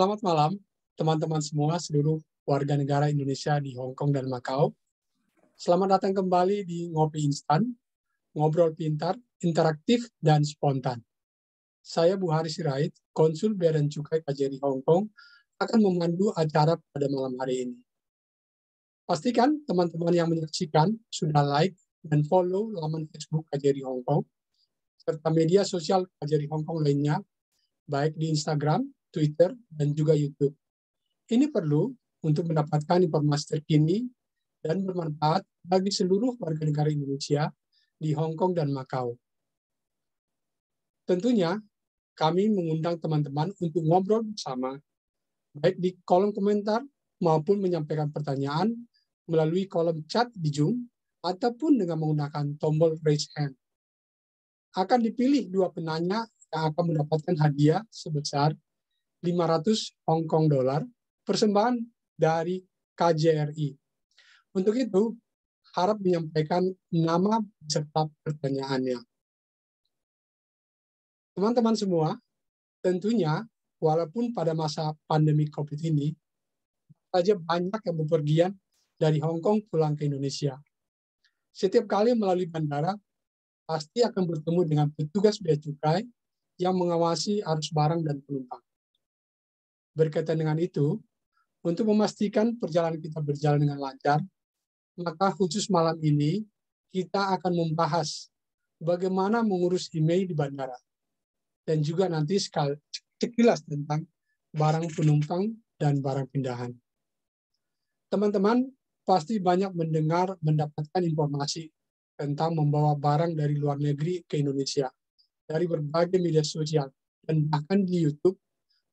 selamat malam teman-teman semua seluruh warga negara Indonesia di Hong Kong dan Makau. Selamat datang kembali di Ngopi Instan, ngobrol pintar, interaktif, dan spontan. Saya Bu Haris Sirait, Konsul Bea dan Cukai KJRI Hong Kong, akan memandu acara pada malam hari ini. Pastikan teman-teman yang menyaksikan sudah like dan follow laman Facebook KJRI Hong Kong, serta media sosial KJRI Hong Kong lainnya, baik di Instagram, Twitter, dan juga YouTube. Ini perlu untuk mendapatkan informasi terkini dan bermanfaat bagi seluruh warga negara Indonesia di Hong Kong dan Makau. Tentunya, kami mengundang teman-teman untuk ngobrol bersama, baik di kolom komentar maupun menyampaikan pertanyaan melalui kolom chat di Zoom ataupun dengan menggunakan tombol raise hand. Akan dipilih dua penanya yang akan mendapatkan hadiah sebesar 500 Hong Kong dolar persembahan dari KJRI. Untuk itu, harap menyampaikan nama serta pertanyaannya. Teman-teman semua, tentunya walaupun pada masa pandemi COVID ini, saja banyak yang bepergian dari Hong Kong pulang ke Indonesia. Setiap kali melalui bandara, pasti akan bertemu dengan petugas bea cukai yang mengawasi arus barang dan penumpang. Berkaitan dengan itu, untuk memastikan perjalanan kita berjalan dengan lancar, maka khusus malam ini kita akan membahas bagaimana mengurus email di bandara. Dan juga nanti sekali sekilas tentang barang penumpang dan barang pindahan. Teman-teman pasti banyak mendengar mendapatkan informasi tentang membawa barang dari luar negeri ke Indonesia dari berbagai media sosial dan bahkan di YouTube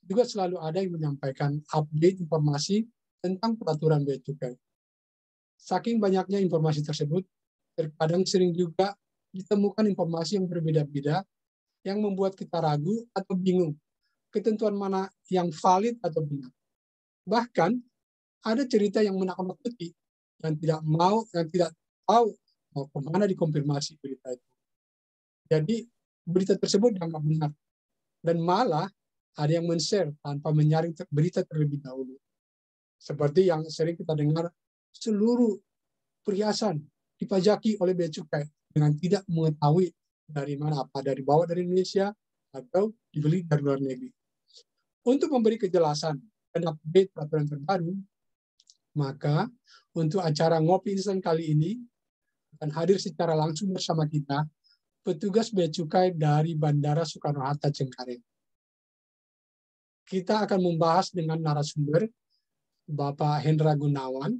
juga selalu ada yang menyampaikan update informasi tentang peraturan bea cukai. Saking banyaknya informasi tersebut, terkadang sering juga ditemukan informasi yang berbeda-beda yang membuat kita ragu atau bingung ketentuan mana yang valid atau benar. Bahkan ada cerita yang menakut-nakuti yang tidak mau, yang tidak tahu mau kemana dikonfirmasi berita itu. Jadi berita tersebut dianggap benar. Dan malah ada yang men-share tanpa menyaring berita terlebih dahulu. Seperti yang sering kita dengar, seluruh perhiasan dipajaki oleh bea cukai dengan tidak mengetahui dari mana apa dari bawah dari Indonesia atau dibeli dari luar negeri. Untuk memberi kejelasan dan update peraturan terbaru, maka untuk acara ngopi instan kali ini akan hadir secara langsung bersama kita petugas bea cukai dari Bandara Soekarno-Hatta Cengkareng kita akan membahas dengan narasumber Bapak Hendra Gunawan,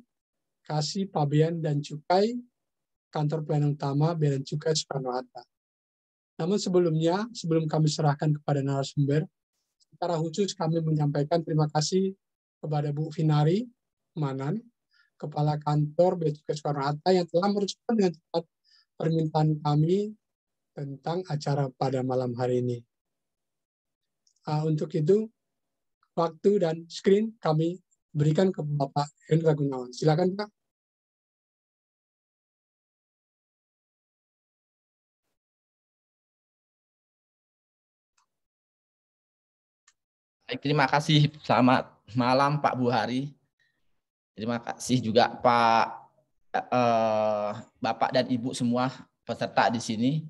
Kasih Pabean dan Cukai, Kantor Pelayanan Utama Bea dan Cukai Soekarno-Hatta. Namun sebelumnya, sebelum kami serahkan kepada narasumber, secara khusus kami menyampaikan terima kasih kepada Bu Finari Manan, Kepala Kantor Bea Cukai Soekarno-Hatta yang telah merespon dengan cepat permintaan kami tentang acara pada malam hari ini. Uh, untuk itu, waktu dan screen kami berikan ke Bapak Hendra Gunawan. Silakan Pak. Baik, terima kasih. Selamat malam Pak Buhari. Terima kasih juga Pak eh, Bapak dan Ibu semua peserta di sini.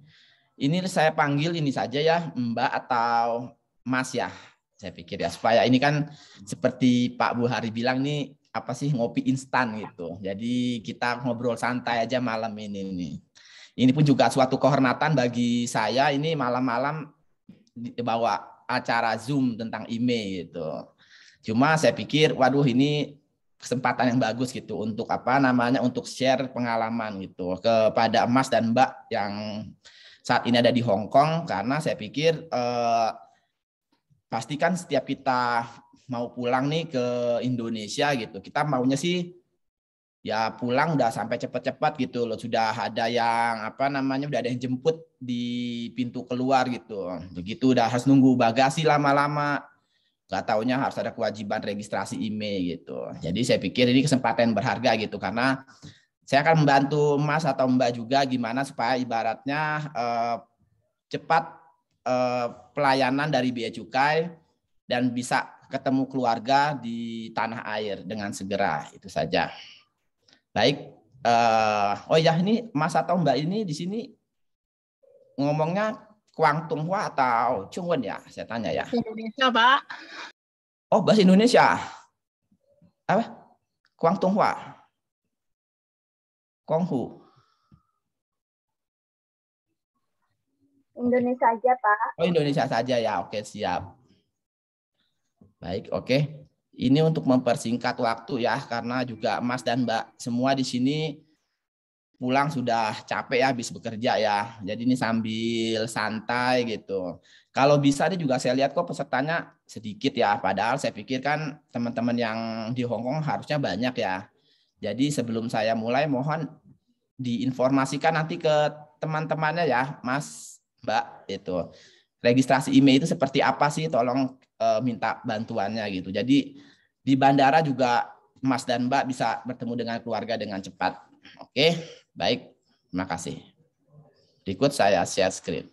Ini saya panggil ini saja ya Mbak atau Mas ya saya pikir ya supaya ini kan seperti Pak Buhari bilang nih apa sih ngopi instan gitu. Jadi kita ngobrol santai aja malam ini nih. Ini pun juga suatu kehormatan bagi saya ini malam-malam dibawa acara Zoom tentang IME gitu. Cuma saya pikir waduh ini kesempatan yang bagus gitu untuk apa namanya untuk share pengalaman gitu kepada Mas dan Mbak yang saat ini ada di Hong Kong karena saya pikir eh, pastikan setiap kita mau pulang nih ke Indonesia gitu, kita maunya sih ya pulang udah sampai cepat-cepat gitu loh, sudah ada yang apa namanya udah ada yang jemput di pintu keluar gitu, begitu udah harus nunggu bagasi lama-lama, nggak taunya harus ada kewajiban registrasi IMEI e gitu. Jadi saya pikir ini kesempatan berharga gitu karena saya akan membantu Mas atau Mbak juga gimana supaya ibaratnya eh, cepat Eh, pelayanan dari biaya Cukai dan bisa ketemu keluarga di tanah air dengan segera itu saja. Baik. uh, oh ya ini Mas atau Mbak ini di sini ngomongnya Kuang Tunghua atau Chungwen ya? Saya tanya ya. Indonesia, Pak. Oh, bahasa Indonesia. Apa? Kuang Tunghua. Konghu. Indonesia aja, Pak. Oh, Indonesia saja ya. Oke, siap. Baik, oke. Ini untuk mempersingkat waktu ya, karena juga Mas dan Mbak semua di sini pulang sudah capek ya habis bekerja ya. Jadi ini sambil santai gitu. Kalau bisa nih juga saya lihat kok pesertanya sedikit ya. Padahal saya pikir kan teman-teman yang di Hong Kong harusnya banyak ya. Jadi sebelum saya mulai mohon diinformasikan nanti ke teman-temannya ya, Mas Mbak itu registrasi email itu seperti apa sih tolong e, minta bantuannya gitu. Jadi di bandara juga Mas dan Mbak bisa bertemu dengan keluarga dengan cepat. Oke, baik. Terima kasih. Berikut saya share screen.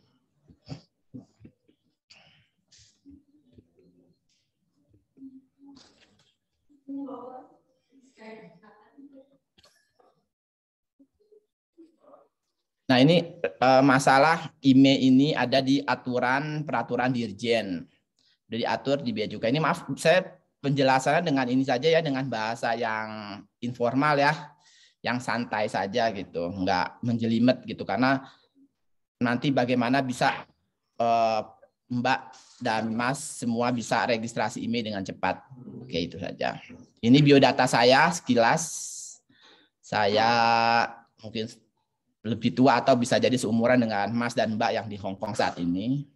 Nah ini eh, masalah IME ini ada di aturan peraturan dirjen. Sudah diatur di biaya juga Ini maaf, saya penjelasannya dengan ini saja ya, dengan bahasa yang informal ya, yang santai saja gitu, nggak menjelimet gitu. Karena nanti bagaimana bisa uh, Mbak dan Mas semua bisa registrasi IME dengan cepat. Oke itu saja. Ini biodata saya sekilas. Saya mungkin lebih tua atau bisa jadi seumuran dengan Mas dan Mbak yang di Hong Kong saat ini.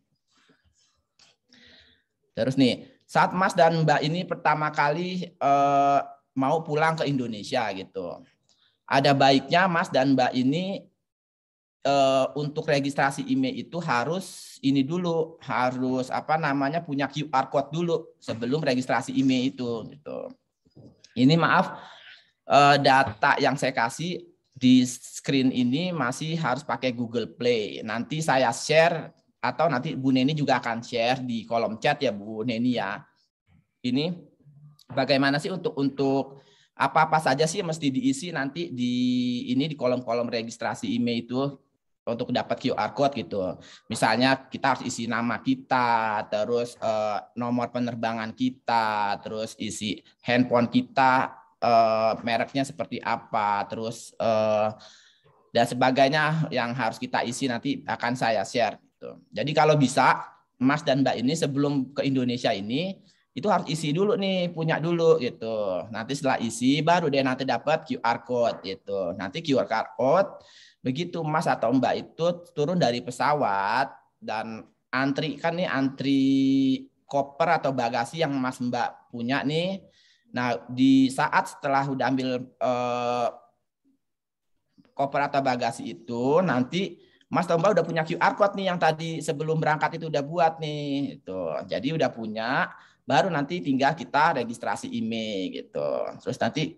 Terus nih, saat Mas dan Mbak ini pertama kali eh, mau pulang ke Indonesia gitu. Ada baiknya Mas dan Mbak ini eh, untuk registrasi email itu harus ini dulu, harus apa namanya punya QR code dulu sebelum registrasi email itu gitu. Ini maaf eh, data yang saya kasih di screen ini masih harus pakai Google Play. Nanti saya share atau nanti Bu Neni juga akan share di kolom chat ya Bu Neni ya. Ini bagaimana sih untuk untuk apa-apa saja sih mesti diisi nanti di ini di kolom-kolom registrasi email itu untuk dapat QR code gitu. Misalnya kita harus isi nama kita, terus eh, nomor penerbangan kita, terus isi handphone kita, uh, mereknya seperti apa, terus uh, dan sebagainya yang harus kita isi nanti akan saya share. Gitu. Jadi kalau bisa Mas dan Mbak ini sebelum ke Indonesia ini itu harus isi dulu nih, punya dulu gitu. Nanti setelah isi baru deh nanti dapat QR code gitu. Nanti QR code begitu Mas atau Mbak itu turun dari pesawat dan antri kan nih antri koper atau bagasi yang Mas Mbak punya nih Nah, di saat setelah udah ambil eh, koper atau bagasi itu, nanti Mas Tomba udah punya QR code nih yang tadi sebelum berangkat itu udah buat nih. Itu. Jadi udah punya, baru nanti tinggal kita registrasi email gitu. Terus nanti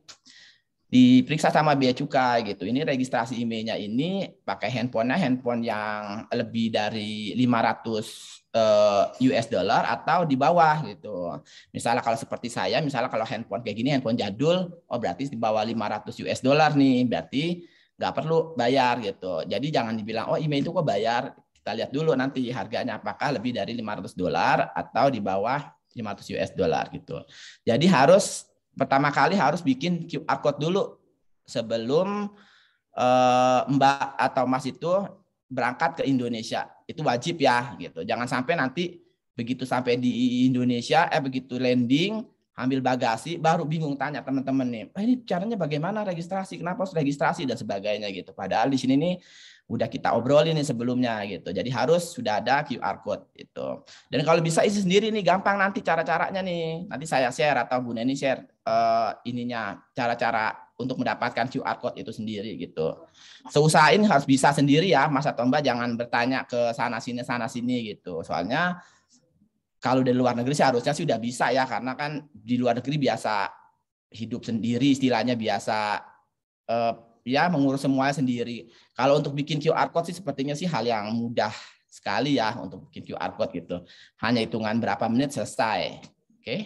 diperiksa sama bea cukai gitu. Ini registrasi emailnya ini pakai handphonenya handphone yang lebih dari 500 Eh, US dollar atau di bawah gitu. Misalnya kalau seperti saya, misalnya kalau handphone kayak gini handphone jadul, oh berarti di bawah 500 US dollar nih, berarti nggak perlu bayar gitu. Jadi jangan dibilang oh email itu kok bayar. Kita lihat dulu nanti harganya apakah lebih dari 500 dolar atau di bawah 500 US dollar gitu. Jadi harus pertama kali harus bikin QR code dulu sebelum uh, Mbak atau Mas itu berangkat ke Indonesia itu wajib ya gitu. Jangan sampai nanti begitu sampai di Indonesia eh begitu landing ambil bagasi baru bingung tanya teman-teman nih eh, ini caranya bagaimana registrasi kenapa harus registrasi dan sebagainya gitu padahal di sini nih udah kita obrolin nih sebelumnya gitu jadi harus sudah ada QR code itu dan kalau bisa isi sendiri nih gampang nanti cara-caranya nih nanti saya share atau Bu Neni share uh, ininya cara-cara untuk mendapatkan QR code itu sendiri gitu. Seusahain harus bisa sendiri ya Mas atau Mbak jangan bertanya ke sana sini sana sini gitu. Soalnya kalau dari luar negeri sih harusnya sih udah bisa ya karena kan di luar negeri biasa hidup sendiri istilahnya biasa uh, ya mengurus semuanya sendiri. Kalau untuk bikin QR code sih sepertinya sih hal yang mudah sekali ya untuk bikin QR code gitu. Hanya hitungan berapa menit selesai. Oke. Okay?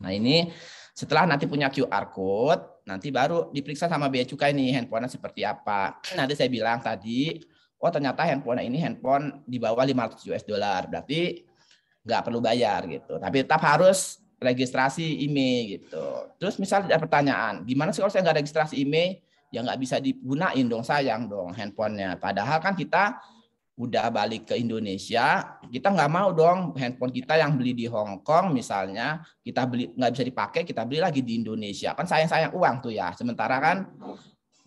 Nah, ini setelah nanti punya QR code nanti baru diperiksa sama bea cukai nih handphonenya seperti apa. Nanti saya bilang tadi, oh ternyata handphone ini handphone di bawah 500 US dollar, berarti nggak perlu bayar gitu. Tapi tetap harus registrasi IMEI e gitu. Terus misal ada pertanyaan, gimana sih kalau saya nggak registrasi IMEI? E? Ya nggak bisa digunain dong, sayang dong handphonenya. Padahal kan kita udah balik ke Indonesia, kita nggak mau dong handphone kita yang beli di Hong Kong misalnya kita beli nggak bisa dipakai, kita beli lagi di Indonesia. Kan sayang-sayang uang tuh ya. Sementara kan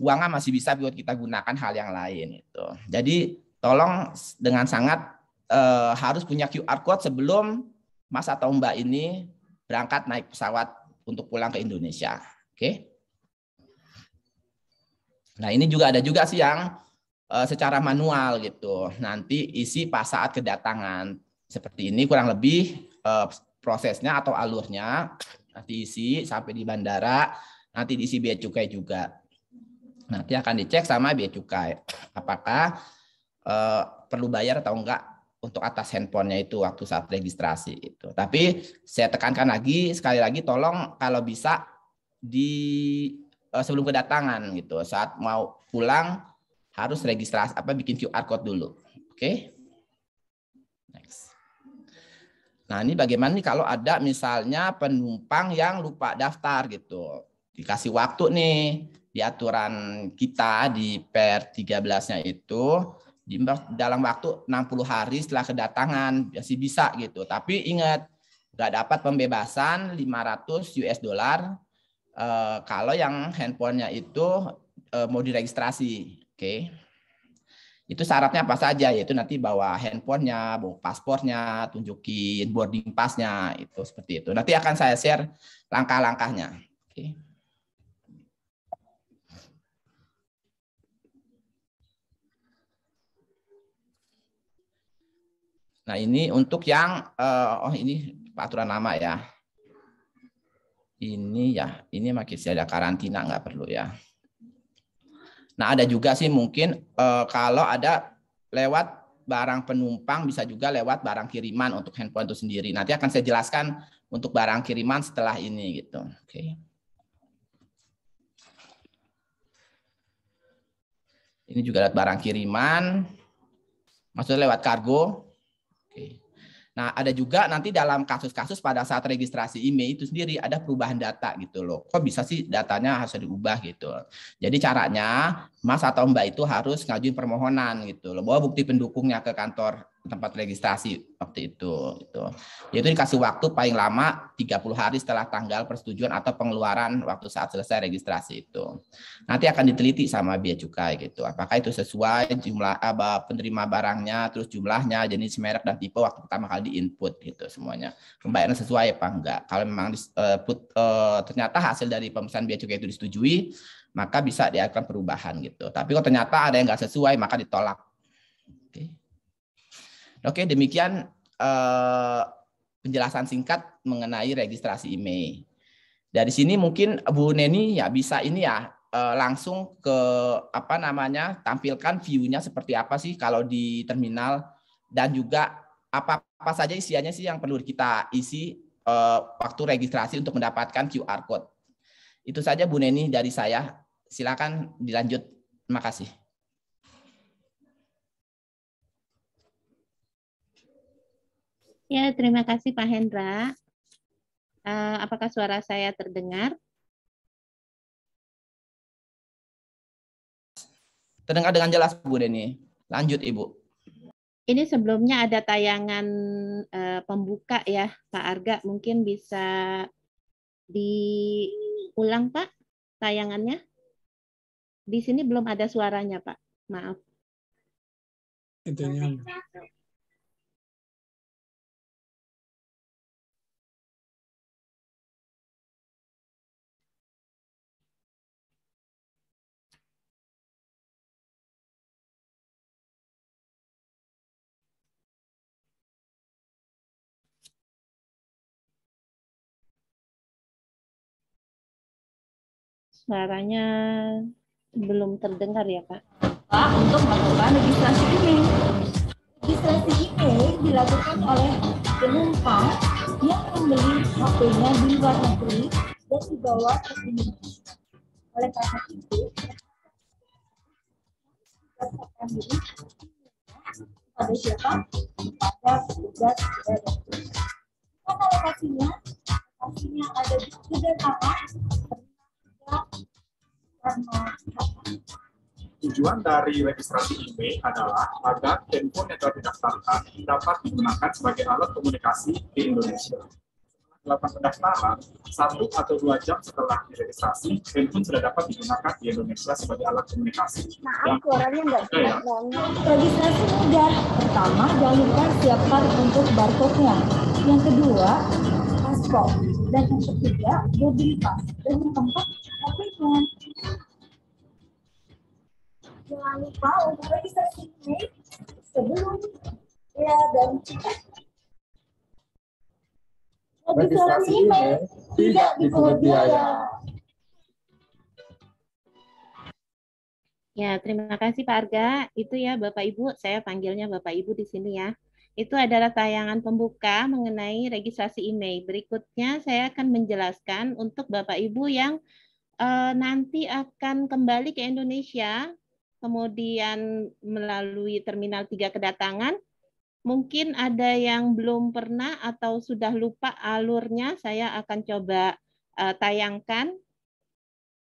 uangnya masih bisa buat kita gunakan hal yang lain itu. Jadi tolong dengan sangat eh, harus punya QR code sebelum Mas atau Mbak ini berangkat naik pesawat untuk pulang ke Indonesia. Oke. Okay? Nah, ini juga ada juga sih yang Eh, secara manual gitu. Nanti isi pas saat kedatangan. Seperti ini kurang lebih eh, prosesnya atau alurnya. Nanti isi sampai di bandara, nanti diisi biaya cukai juga. Nanti akan dicek sama biaya cukai apakah eh, perlu bayar atau enggak untuk atas handphonenya itu waktu saat registrasi itu. Tapi saya tekankan lagi sekali lagi tolong kalau bisa di sebelum kedatangan gitu. Saat mau pulang harus registrasi apa bikin QR code dulu. Oke. Okay? Next. Nah, ini bagaimana nih kalau ada misalnya penumpang yang lupa daftar gitu. Dikasih waktu nih di aturan kita di per 13-nya itu di dalam waktu 60 hari setelah kedatangan masih bisa gitu. Tapi ingat nggak dapat pembebasan 500 US dollar eh, kalau yang handphonenya itu eh, mau diregistrasi Oke. Itu syaratnya apa saja yaitu nanti bawa handphonenya, bawa paspornya, tunjukin boarding passnya itu seperti itu. Nanti akan saya share langkah-langkahnya. Oke. Nah, ini untuk yang uh, oh ini aturan lama ya. Ini ya, ini masih ada karantina nggak perlu ya. Nah, ada juga sih mungkin eh, kalau ada lewat barang penumpang bisa juga lewat barang kiriman untuk handphone itu sendiri. Nanti akan saya jelaskan untuk barang kiriman setelah ini gitu. Oke. Okay. Ini juga lewat barang kiriman. Maksudnya lewat kargo. Nah, ada juga nanti dalam kasus-kasus pada saat registrasi IMEI itu sendiri ada perubahan data gitu loh. Kok bisa sih datanya harus diubah gitu. Jadi caranya Mas atau Mbak itu harus ngajuin permohonan gitu loh. Bawa bukti pendukungnya ke kantor tempat registrasi waktu itu itu, Yaitu dikasih waktu paling lama 30 hari setelah tanggal persetujuan atau pengeluaran waktu saat selesai registrasi itu. Nanti akan diteliti sama biaya cukai gitu. Apakah itu sesuai jumlah apa, eh, penerima barangnya, terus jumlahnya, jenis merek dan tipe waktu pertama kali diinput gitu semuanya. Pembayaran sesuai apa enggak? Kalau memang uh, put, eh, ternyata hasil dari pemesan biaya cukai itu disetujui, maka bisa diajukan perubahan gitu. Tapi kalau ternyata ada yang nggak sesuai, maka ditolak. Oke. Oke, demikian uh, penjelasan singkat mengenai registrasi IMEI. Dari sini mungkin Bu Neni ya bisa ini ya eh, langsung ke apa namanya tampilkan view-nya seperti apa sih kalau di terminal dan juga apa apa saja isiannya sih yang perlu kita isi eh, waktu registrasi untuk mendapatkan QR code. Itu saja Bu Neni dari saya. Silakan dilanjut. Terima kasih. Ya, terima kasih Pak Hendra. Eh, apakah suara saya terdengar? Terdengar dengan jelas, Bu Deni. Lanjut, Ibu. Ini sebelumnya ada tayangan uh, pembuka ya, Pak Arga. Mungkin bisa diulang, Pak, tayangannya. Di sini belum ada suaranya, Pak. Maaf. Intinya suaranya belum terdengar ya Kak. Untuk melakukan registrasi ini. Registrasi ini dilakukan oleh penumpang yang membeli HP-nya di luar negeri dan dibawa ke Indonesia. Oleh karena itu, daftarkan diri kepada siapa? Ada petugas udara. Mana lokasinya? Lokasinya ada di Gedung Taman, Tujuan dari registrasi IMEI adalah agar handphone yang telah didaftarkan dapat digunakan sebagai alat komunikasi di Indonesia. Setelah pendaftaran, satu atau dua jam setelah diregistrasi, handphone sudah dapat digunakan di Indonesia sebagai alat komunikasi. Maaf, suaranya nggak ya. Registrasi mudah. Pertama, jangan lupa siapkan untuk barcode-nya. Yang kedua, paspor. Dan yang ketiga, boarding pass. Dan yang keempat, Jangan sebelum ya dan Registrasi email tidak dipungut Ya, terima kasih Pak Arga. Itu ya Bapak Ibu, saya panggilnya Bapak Ibu di sini ya. Itu adalah tayangan pembuka mengenai registrasi IMEI. Berikutnya saya akan menjelaskan untuk Bapak Ibu yang Eh, nanti akan kembali ke Indonesia, kemudian melalui Terminal Tiga kedatangan. Mungkin ada yang belum pernah atau sudah lupa alurnya, saya akan coba uh, tayangkan.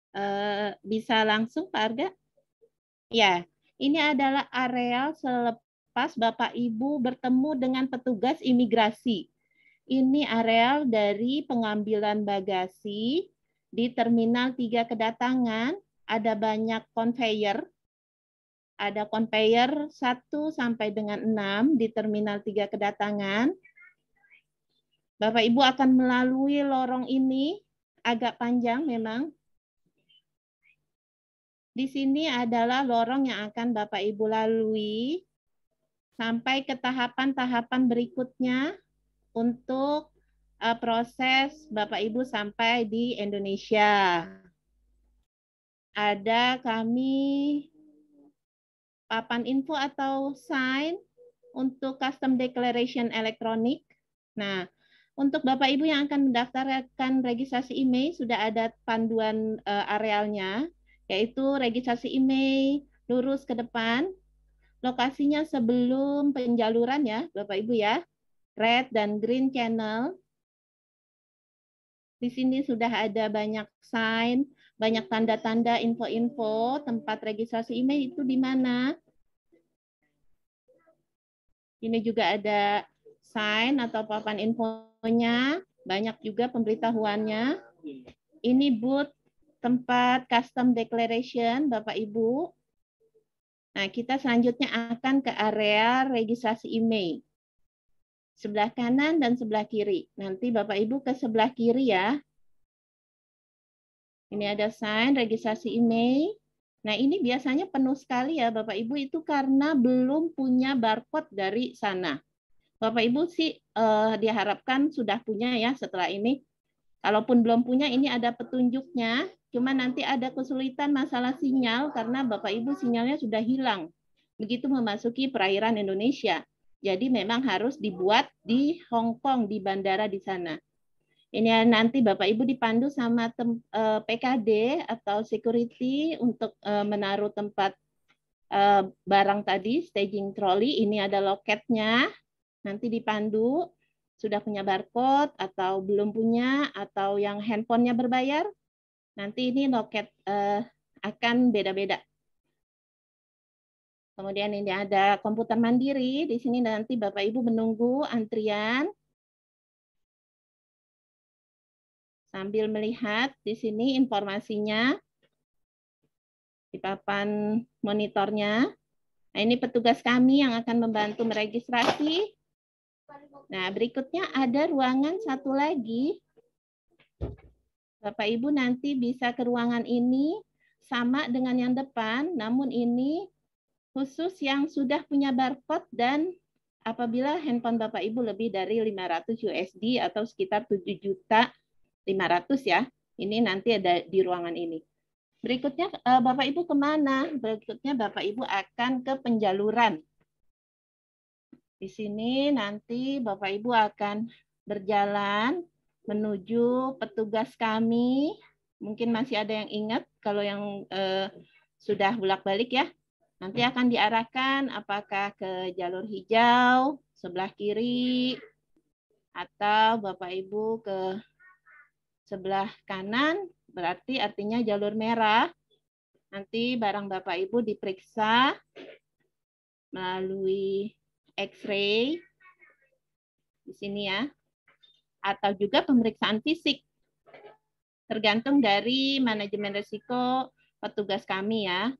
Uh, bisa langsung Pak Arga? Ya, ini adalah areal selepas Bapak Ibu bertemu dengan petugas imigrasi. Ini areal dari pengambilan bagasi, di terminal 3 kedatangan ada banyak conveyor. Ada conveyor 1 sampai dengan 6 di terminal 3 kedatangan. Bapak Ibu akan melalui lorong ini agak panjang memang. Di sini adalah lorong yang akan Bapak Ibu lalui sampai ke tahapan-tahapan berikutnya untuk uh, proses Bapak Ibu sampai di Indonesia. Ada kami papan info atau sign untuk custom declaration elektronik. Nah, untuk Bapak Ibu yang akan mendaftarkan registrasi IMEI sudah ada panduan uh, arealnya yaitu registrasi IMEI lurus ke depan. Lokasinya sebelum penjaluran ya, Bapak Ibu ya. Red dan green channel di sini sudah ada banyak sign, banyak tanda-tanda info-info tempat registrasi email itu di mana. Ini juga ada sign atau papan infonya, banyak juga pemberitahuannya. Ini booth tempat custom declaration Bapak Ibu. Nah, kita selanjutnya akan ke area registrasi email sebelah kanan dan sebelah kiri. Nanti Bapak Ibu ke sebelah kiri ya. Ini ada sign registrasi email. Nah, ini biasanya penuh sekali ya Bapak Ibu itu karena belum punya barcode dari sana. Bapak Ibu sih eh, diharapkan sudah punya ya setelah ini. Kalaupun belum punya ini ada petunjuknya, cuma nanti ada kesulitan masalah sinyal karena Bapak Ibu sinyalnya sudah hilang begitu memasuki perairan Indonesia. Jadi memang harus dibuat di Hong Kong di bandara di sana. Ini nanti Bapak Ibu dipandu sama tem, eh, PKD atau security untuk eh, menaruh tempat eh, barang tadi staging trolley. Ini ada loketnya. Nanti dipandu sudah punya barcode atau belum punya atau yang handphonenya berbayar. Nanti ini loket eh, akan beda-beda Kemudian ini ada komputer mandiri. Di sini nanti Bapak Ibu menunggu antrian. Sambil melihat di sini informasinya di papan monitornya. Nah, ini petugas kami yang akan membantu meregistrasi. Nah, berikutnya ada ruangan satu lagi. Bapak Ibu nanti bisa ke ruangan ini sama dengan yang depan, namun ini khusus yang sudah punya barcode dan apabila handphone Bapak Ibu lebih dari 500 USD atau sekitar 7 juta 500 ya. Ini nanti ada di ruangan ini. Berikutnya eh, Bapak Ibu kemana? Berikutnya Bapak Ibu akan ke penjaluran. Di sini nanti Bapak Ibu akan berjalan menuju petugas kami. Mungkin masih ada yang ingat kalau yang eh, sudah bolak-balik ya. Nanti hmm. akan diarahkan apakah ke jalur hijau sebelah kiri atau Bapak Ibu ke sebelah kanan, berarti artinya jalur merah. Nanti barang Bapak Ibu diperiksa melalui X-ray di sini ya, atau juga pemeriksaan fisik. Tergantung dari manajemen risiko petugas kami ya.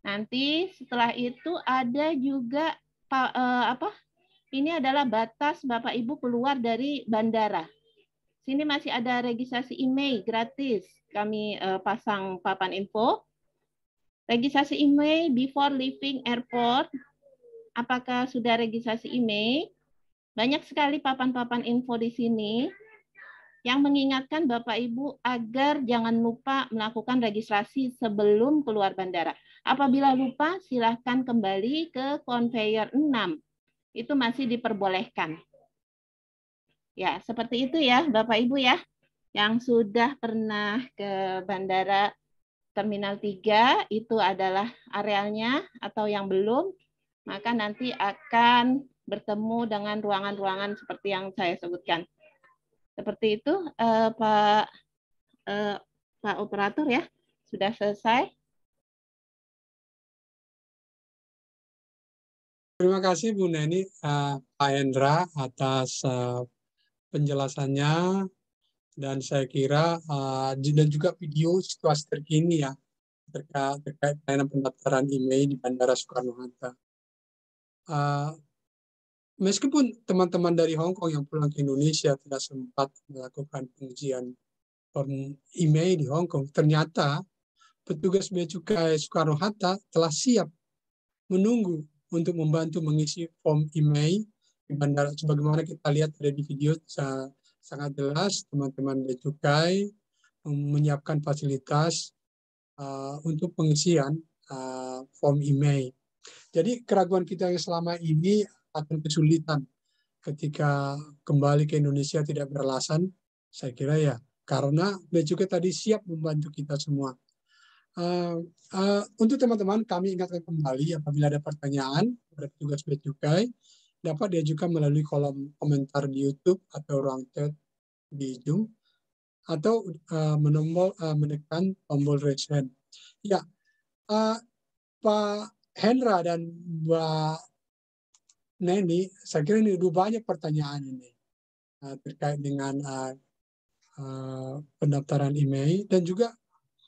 Nanti setelah itu ada juga eh, apa? Ini adalah batas Bapak Ibu keluar dari bandara. Sini masih ada registrasi IMEI gratis. Kami eh, pasang papan info. Registrasi IMEI before leaving airport. Apakah sudah registrasi IMEI? Banyak sekali papan-papan info di sini yang mengingatkan Bapak Ibu agar jangan lupa melakukan registrasi sebelum keluar bandara. Apabila lupa, silahkan kembali ke conveyor 6. Itu masih diperbolehkan. Ya, seperti itu ya Bapak Ibu ya. Yang sudah pernah ke Bandara Terminal 3, itu adalah arealnya, atau yang belum, maka nanti akan bertemu dengan ruangan-ruangan seperti yang saya sebutkan. Seperti itu, eh, Pak eh, Pak Operator ya, sudah selesai. Terima kasih Bu Neni, uh, Pak Hendra atas uh, penjelasannya dan saya kira uh, dan juga video situasi terkini ya terkait terkait layanan pendaftaran IMEI di Bandara Soekarno Hatta. Uh, meskipun teman-teman dari Hong Kong yang pulang ke Indonesia tidak sempat melakukan pengujian form IMEI di Hong Kong, ternyata petugas bea cukai Soekarno Hatta telah siap menunggu untuk membantu mengisi form IMEI di bandara. Sebagaimana kita lihat ada di video sangat jelas, teman-teman Bea Cukai menyiapkan fasilitas uh, untuk pengisian uh, form IMEI. Jadi keraguan kita yang selama ini akan kesulitan ketika kembali ke Indonesia tidak beralasan, saya kira ya karena Bea Cukai tadi siap membantu kita semua Uh, untuk teman-teman, kami ingatkan kembali apabila ada pertanyaan kepada petugas bea cukai, dapat diajukan melalui kolom komentar di YouTube atau ruang chat di Zoom, atau uh, menombol, uh, menekan tombol raise hand. Ya, uh, Pak Hendra dan Mbak Neni, saya kira ini udah banyak pertanyaan ini uh, terkait dengan uh, uh, pendaftaran IMEI dan juga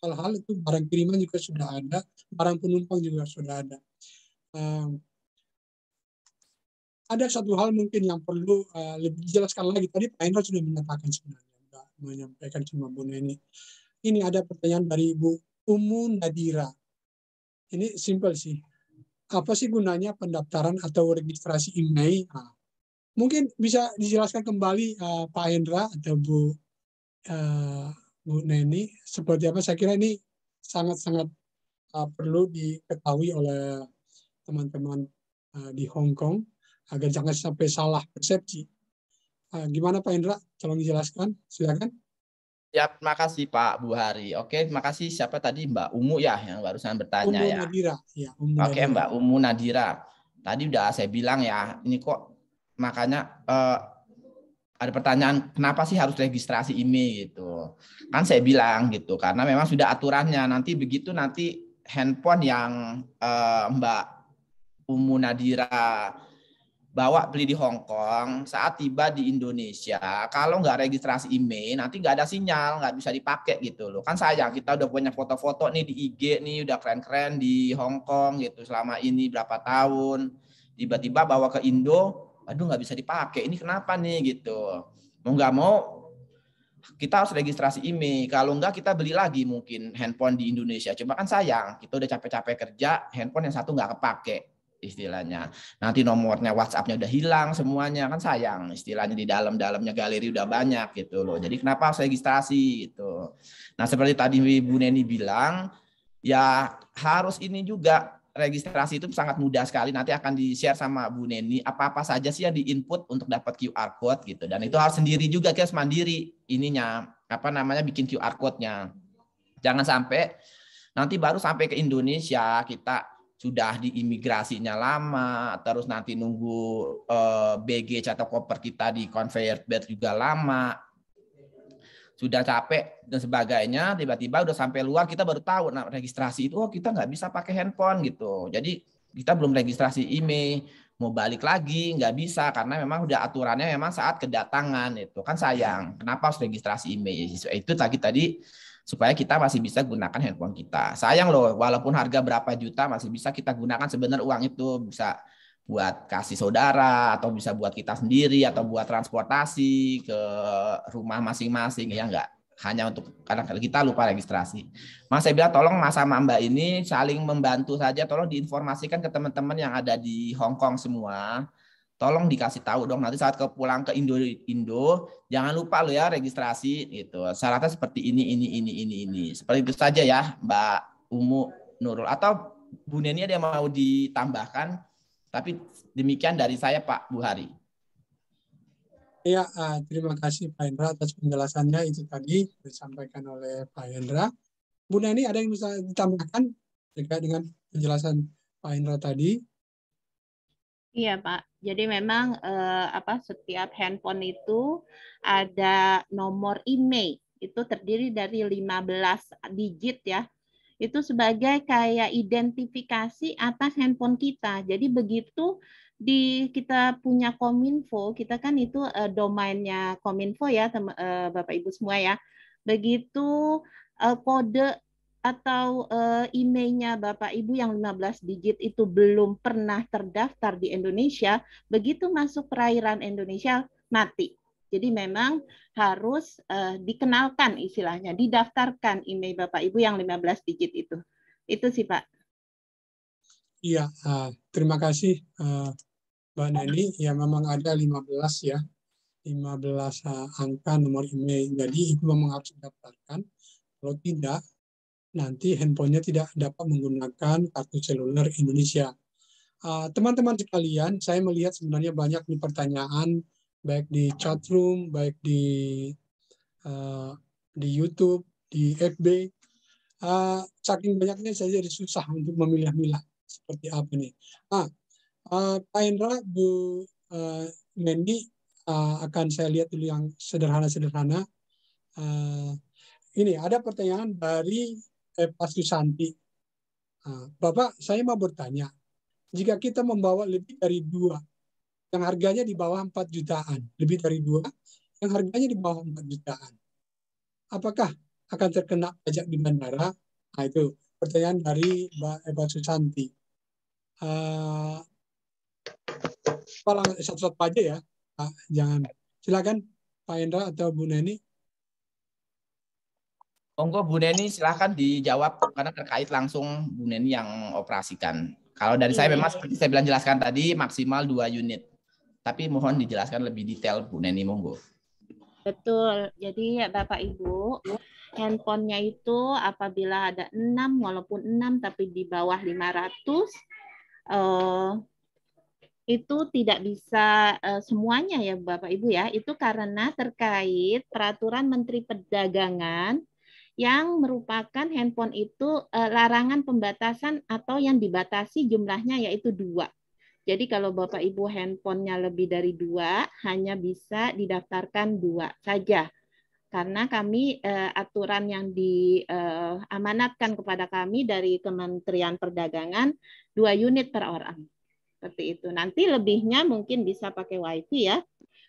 hal-hal itu barang kiriman juga sudah ada, barang penumpang juga sudah ada. Uh, ada satu hal mungkin yang perlu uh, lebih dijelaskan lagi. Tadi Pak Hendra sudah menyatakan sebenarnya, sudah menyampaikan cuma Bu ini. Ini ada pertanyaan dari Ibu Umu Nadira. Ini simpel sih. Apa sih gunanya pendaftaran atau registrasi IMEI? Nah, mungkin bisa dijelaskan kembali uh, Pak Hendra atau Bu uh, Bu Neni seperti apa saya kira ini sangat-sangat uh, perlu diketahui oleh teman-teman uh, di Hong Kong agar jangan sampai salah persepsi. Uh, gimana Pak Indra? Tolong dijelaskan, silakan. Ya, terima kasih Pak Bu Hari Oke, terima kasih siapa tadi Mbak Umu ya yang barusan bertanya Umu ya. Nadira. ya Umu Oke Nadira. Mbak Umu Nadira. Tadi udah saya bilang ya, ini kok makanya uh, ada pertanyaan kenapa sih harus registrasi ini gitu kan saya bilang gitu karena memang sudah aturannya nanti begitu nanti handphone yang eh, Mbak Umu Nadira bawa beli di Hong Kong saat tiba di Indonesia kalau nggak registrasi email nanti nggak ada sinyal nggak bisa dipakai gitu loh kan sayang kita udah punya foto-foto nih di IG nih udah keren-keren di Hong Kong gitu selama ini berapa tahun tiba-tiba bawa ke Indo aduh nggak bisa dipakai ini kenapa nih gitu mau nggak mau kita harus registrasi IMEI. Kalau nggak kita beli lagi mungkin handphone di Indonesia. Cuma kan sayang, kita udah capek-capek kerja, handphone yang satu nggak kepake istilahnya. Nanti nomornya WhatsAppnya udah hilang semuanya kan sayang. Istilahnya di dalam-dalamnya galeri udah banyak gitu loh. Jadi kenapa harus registrasi itu Nah, seperti tadi Bu Neni bilang, ya harus ini juga registrasi itu sangat mudah sekali. Nanti akan di-share sama Bu Neni apa-apa saja sih yang input untuk dapat QR code gitu. Dan itu harus sendiri juga, guys mandiri ininya apa namanya bikin QR code-nya. Jangan sampai nanti baru sampai ke Indonesia kita sudah di imigrasinya lama, terus nanti nunggu eh, BG atau koper kita di conveyor belt juga lama sudah capek dan sebagainya, tiba-tiba udah sampai luar kita baru tahu nah registrasi itu oh kita nggak bisa pakai handphone gitu. Jadi kita belum registrasi email mau balik lagi nggak bisa karena memang udah aturannya memang saat kedatangan itu kan sayang. Kenapa harus registrasi IMEI? Ya, itu tadi tadi supaya kita masih bisa gunakan handphone kita. Sayang loh, walaupun harga berapa juta masih bisa kita gunakan sebenarnya uang itu bisa buat kasih saudara atau bisa buat kita sendiri atau buat transportasi ke rumah masing-masing ya enggak hanya untuk kadang-kadang kita lupa registrasi. Mas saya bilang tolong Mas sama Mbak ini saling membantu saja tolong diinformasikan ke teman-teman yang ada di Hong Kong semua. Tolong dikasih tahu dong nanti saat ke pulang ke Indo Indo jangan lupa lo ya registrasi gitu. Syaratnya seperti ini ini ini ini ini. Seperti itu saja ya Mbak Umu Nurul atau Bu Neni ada yang mau ditambahkan? Tapi demikian dari saya Pak Buhari. Ya, eh, terima kasih Pak Hendra atas penjelasannya itu tadi disampaikan oleh Pak Hendra. Bu Neni ada yang bisa ditambahkan terkait dengan penjelasan Pak Hendra tadi? Iya Pak, jadi memang eh, apa setiap handphone itu ada nomor IMEI itu terdiri dari 15 digit ya itu sebagai kayak identifikasi atas handphone kita. Jadi begitu di kita punya Kominfo, kita kan itu uh, domainnya Kominfo ya, tem uh, Bapak Ibu semua ya. Begitu uh, kode atau uh, emailnya Bapak Ibu yang 15 digit itu belum pernah terdaftar di Indonesia, begitu masuk perairan Indonesia mati. Jadi memang harus uh, dikenalkan istilahnya, didaftarkan email Bapak Ibu yang 15 digit itu. Itu sih Pak. Iya, uh, terima kasih uh, Mbak Nani. Ya memang ada 15 ya, 15 uh, angka nomor email Jadi ibu memang harus didaftarkan. Kalau tidak, nanti handphonenya tidak dapat menggunakan kartu seluler Indonesia. Teman-teman uh, teman sekalian, saya melihat sebenarnya banyak nih pertanyaan baik di chat room, baik di uh, di YouTube, di FB. Uh, eh, saking banyaknya saya jadi susah untuk memilah-milah seperti apa nih. Ah, uh, Pak Indra, Bu uh, Mendi uh, akan saya lihat dulu yang sederhana-sederhana. Uh, ini ada pertanyaan dari eh, Pak Susanti. Uh, Bapak, saya mau bertanya, jika kita membawa lebih dari dua yang harganya di bawah 4 jutaan, lebih dari dua yang harganya di bawah 4 jutaan. Apakah akan terkena pajak di bandara? Nah, itu pertanyaan dari Mbak Eva Susanti. Uh, satu-satu aja ya, Pak. jangan. Silakan Pak Hendra atau Bu Neni. Monggo Bu Neni silahkan dijawab karena terkait langsung Bu Neni yang operasikan. Kalau dari saya iya. memang seperti saya bilang jelaskan tadi maksimal dua unit. Tapi mohon dijelaskan lebih detail Bu Neni monggo. Betul. Jadi ya Bapak Ibu, handphonenya itu apabila ada 6 walaupun 6 tapi di bawah 500 eh itu tidak bisa eh, semuanya ya Bapak Ibu ya. Itu karena terkait peraturan Menteri Perdagangan yang merupakan handphone itu eh, larangan pembatasan atau yang dibatasi jumlahnya yaitu dua jadi kalau Bapak Ibu handphonenya lebih dari dua, hanya bisa didaftarkan dua saja. Karena kami eh, aturan yang diamanatkan eh, kepada kami dari Kementerian Perdagangan dua unit per orang. Seperti itu. Nanti lebihnya mungkin bisa pakai wifi ya.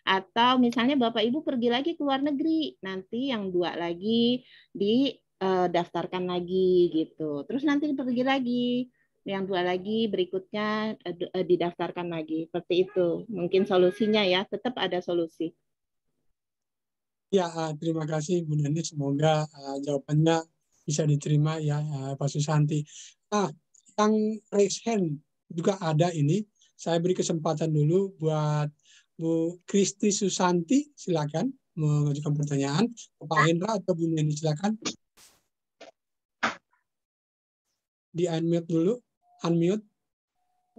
Atau misalnya Bapak Ibu pergi lagi ke luar negeri, nanti yang dua lagi didaftarkan eh, lagi gitu. Terus nanti pergi lagi yang dua lagi berikutnya eh, eh, didaftarkan lagi. Seperti itu. Mungkin solusinya ya, tetap ada solusi. Ya, eh, terima kasih Bu Nani. Semoga jawabannya bisa diterima ya Pak Susanti. Ah, yang raise hand juga ada ini. Saya beri kesempatan dulu buat Bu Kristi Susanti, silakan mengajukan pertanyaan. Pak Hendra atau Bu Neni, silakan. Di unmute dulu unmute.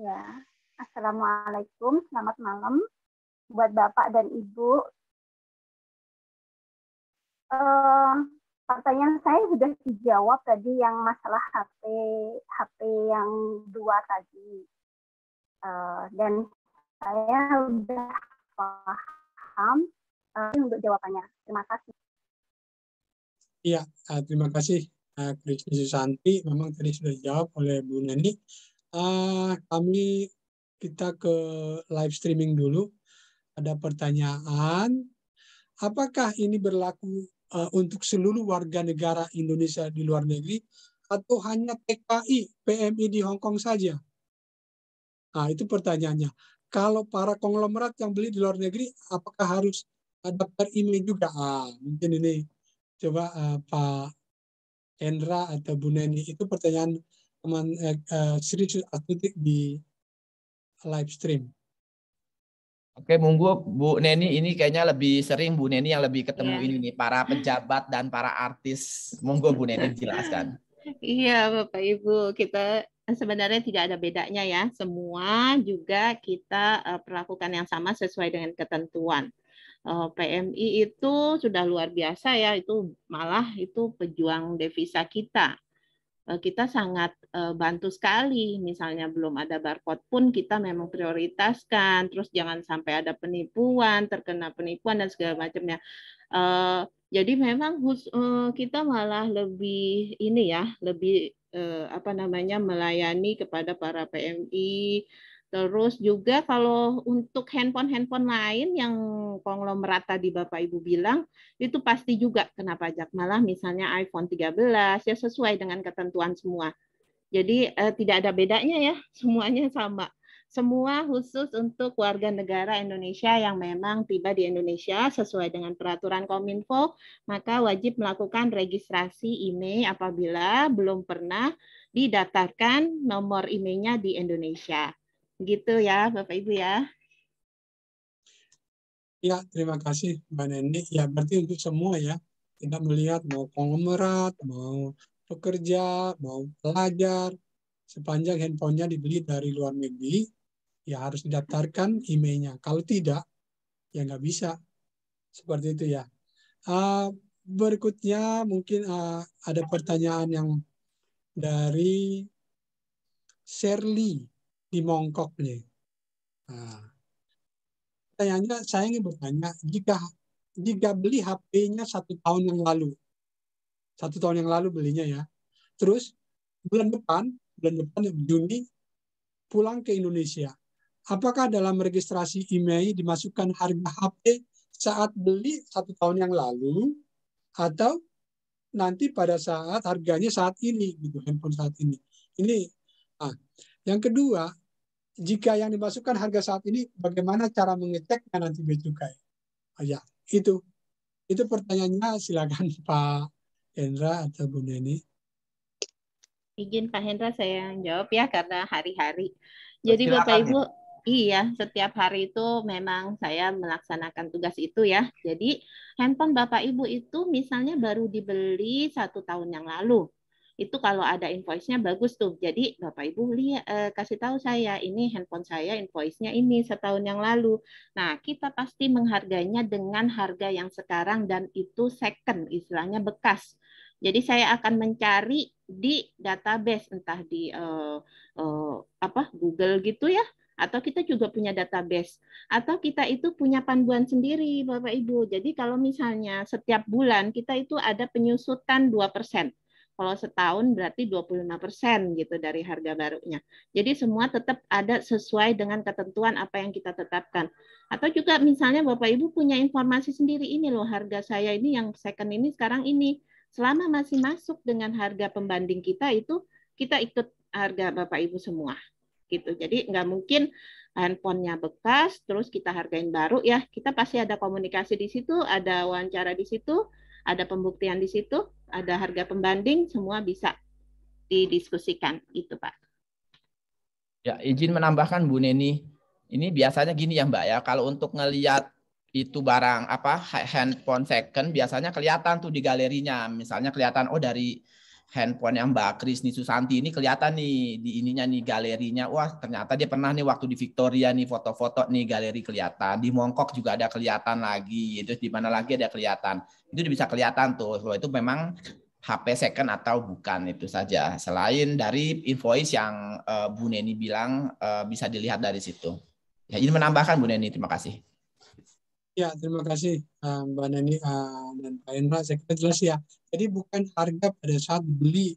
Ya, Assalamualaikum, selamat malam buat Bapak dan Ibu. Uh, pertanyaan saya sudah dijawab tadi yang masalah HP HP yang dua tadi. Uh, dan saya sudah paham uh, untuk jawabannya. Terima kasih. Iya, eh, terima kasih uh, eh, Krisni Susanti memang tadi sudah jawab oleh Bu Nani. Uh, eh, kami kita ke live streaming dulu. Ada pertanyaan, apakah ini berlaku uh, untuk seluruh warga negara Indonesia di luar negeri atau hanya TKI PMI di Hong Kong saja? Nah, itu pertanyaannya. Kalau para konglomerat yang beli di luar negeri, apakah harus ada per email juga? Ah, mungkin ini coba uh, Pak Hendra atau Bu Neni itu pertanyaan teman eh, uh, eh, atletik di live stream. Oke, monggo Bu Neni ini kayaknya lebih sering Bu Neni yang lebih ketemu yeah. ini nih para pejabat dan para artis. Monggo Bu Neni jelaskan. Iya, Bapak Ibu, kita sebenarnya tidak ada bedanya ya. Semua juga kita eh, perlakukan yang sama sesuai dengan ketentuan. Eh, PMI itu sudah luar biasa ya, itu malah itu pejuang devisa kita. Eh, kita sangat eh, bantu sekali, misalnya belum ada barcode pun kita memang prioritaskan, terus jangan sampai ada penipuan, terkena penipuan dan segala macamnya. Jadi memang kita malah lebih ini ya, lebih apa namanya melayani kepada para PMI Terus juga kalau untuk handphone-handphone lain yang konglomerat tadi Bapak Ibu bilang, itu pasti juga kena pajak. Malah misalnya iPhone 13 ya sesuai dengan ketentuan semua. Jadi eh, tidak ada bedanya ya, semuanya sama. Semua khusus untuk warga negara Indonesia yang memang tiba di Indonesia sesuai dengan peraturan Kominfo, maka wajib melakukan registrasi IMEI apabila belum pernah didatarkan nomor IMEI-nya di Indonesia. Gitu ya, Bapak Ibu ya. Ya, terima kasih Mbak Neni Ya, berarti untuk semua ya. kita melihat mau konglomerat, mau pekerja, mau pelajar, sepanjang handphonenya dibeli dari luar negeri, ya harus didaftarkan emailnya. Kalau tidak, ya nggak bisa. Seperti itu ya. Ah, berikutnya mungkin ah, ada pertanyaan yang dari Shirley di mongkoknya. Nah, tanya, saya ingin bertanya, jika jika beli HP-nya satu tahun yang lalu, satu tahun yang lalu belinya ya, terus bulan depan, bulan depan Juni pulang ke Indonesia, apakah dalam registrasi IMEI dimasukkan harga HP saat beli satu tahun yang lalu atau nanti pada saat harganya saat ini gitu handphone saat ini ini ah. yang kedua jika yang dimasukkan harga saat ini, bagaimana cara mengeceknya nanti bea cukai? Oh, ya, itu. Itu pertanyaannya silakan Pak Hendra atau Bu Neni. Izin Pak Hendra saya yang jawab ya karena hari-hari. Jadi silakan, Bapak ya. Ibu, ya. Iya, setiap hari itu memang saya melaksanakan tugas itu ya. Jadi handphone Bapak Ibu itu misalnya baru dibeli satu tahun yang lalu itu kalau ada invoice-nya bagus tuh. Jadi Bapak Ibu lihat eh, kasih tahu saya ini handphone saya invoice-nya ini setahun yang lalu. Nah, kita pasti menghargainya dengan harga yang sekarang dan itu second istilahnya bekas. Jadi saya akan mencari di database entah di eh, eh, apa Google gitu ya atau kita juga punya database atau kita itu punya panduan sendiri Bapak Ibu. Jadi kalau misalnya setiap bulan kita itu ada penyusutan 2% kalau setahun berarti 25% gitu dari harga barunya. Jadi semua tetap ada sesuai dengan ketentuan apa yang kita tetapkan. Atau juga misalnya Bapak Ibu punya informasi sendiri ini loh harga saya ini yang second ini sekarang ini. Selama masih masuk dengan harga pembanding kita itu kita ikut harga Bapak Ibu semua gitu. Jadi nggak mungkin handphonenya bekas terus kita hargain baru ya. Kita pasti ada komunikasi di situ, ada wawancara di situ, ada pembuktian di situ, ada harga pembanding, semua bisa didiskusikan itu Pak. Ya, izin menambahkan Bu Neni. Ini biasanya gini ya Mbak ya, kalau untuk ngelihat itu barang apa handphone second biasanya kelihatan tuh di galerinya. Misalnya kelihatan oh dari handphone yang Mbak nih Susanti ini kelihatan nih di ininya nih galerinya. Wah, ternyata dia pernah nih waktu di Victoria nih foto-foto nih galeri kelihatan. Di Mongkok juga ada kelihatan lagi. Terus gitu. di mana lagi ada kelihatan. Itu bisa kelihatan tuh. Wah, itu memang HP second atau bukan itu saja. Selain dari invoice yang uh, Bu Neni bilang uh, bisa dilihat dari situ. Ya, ini menambahkan Bu Neni, terima kasih. Ya, terima kasih eh, Mbak Nani eh, dan Pak Indra. Saya kira jelas ya. Jadi bukan harga pada saat beli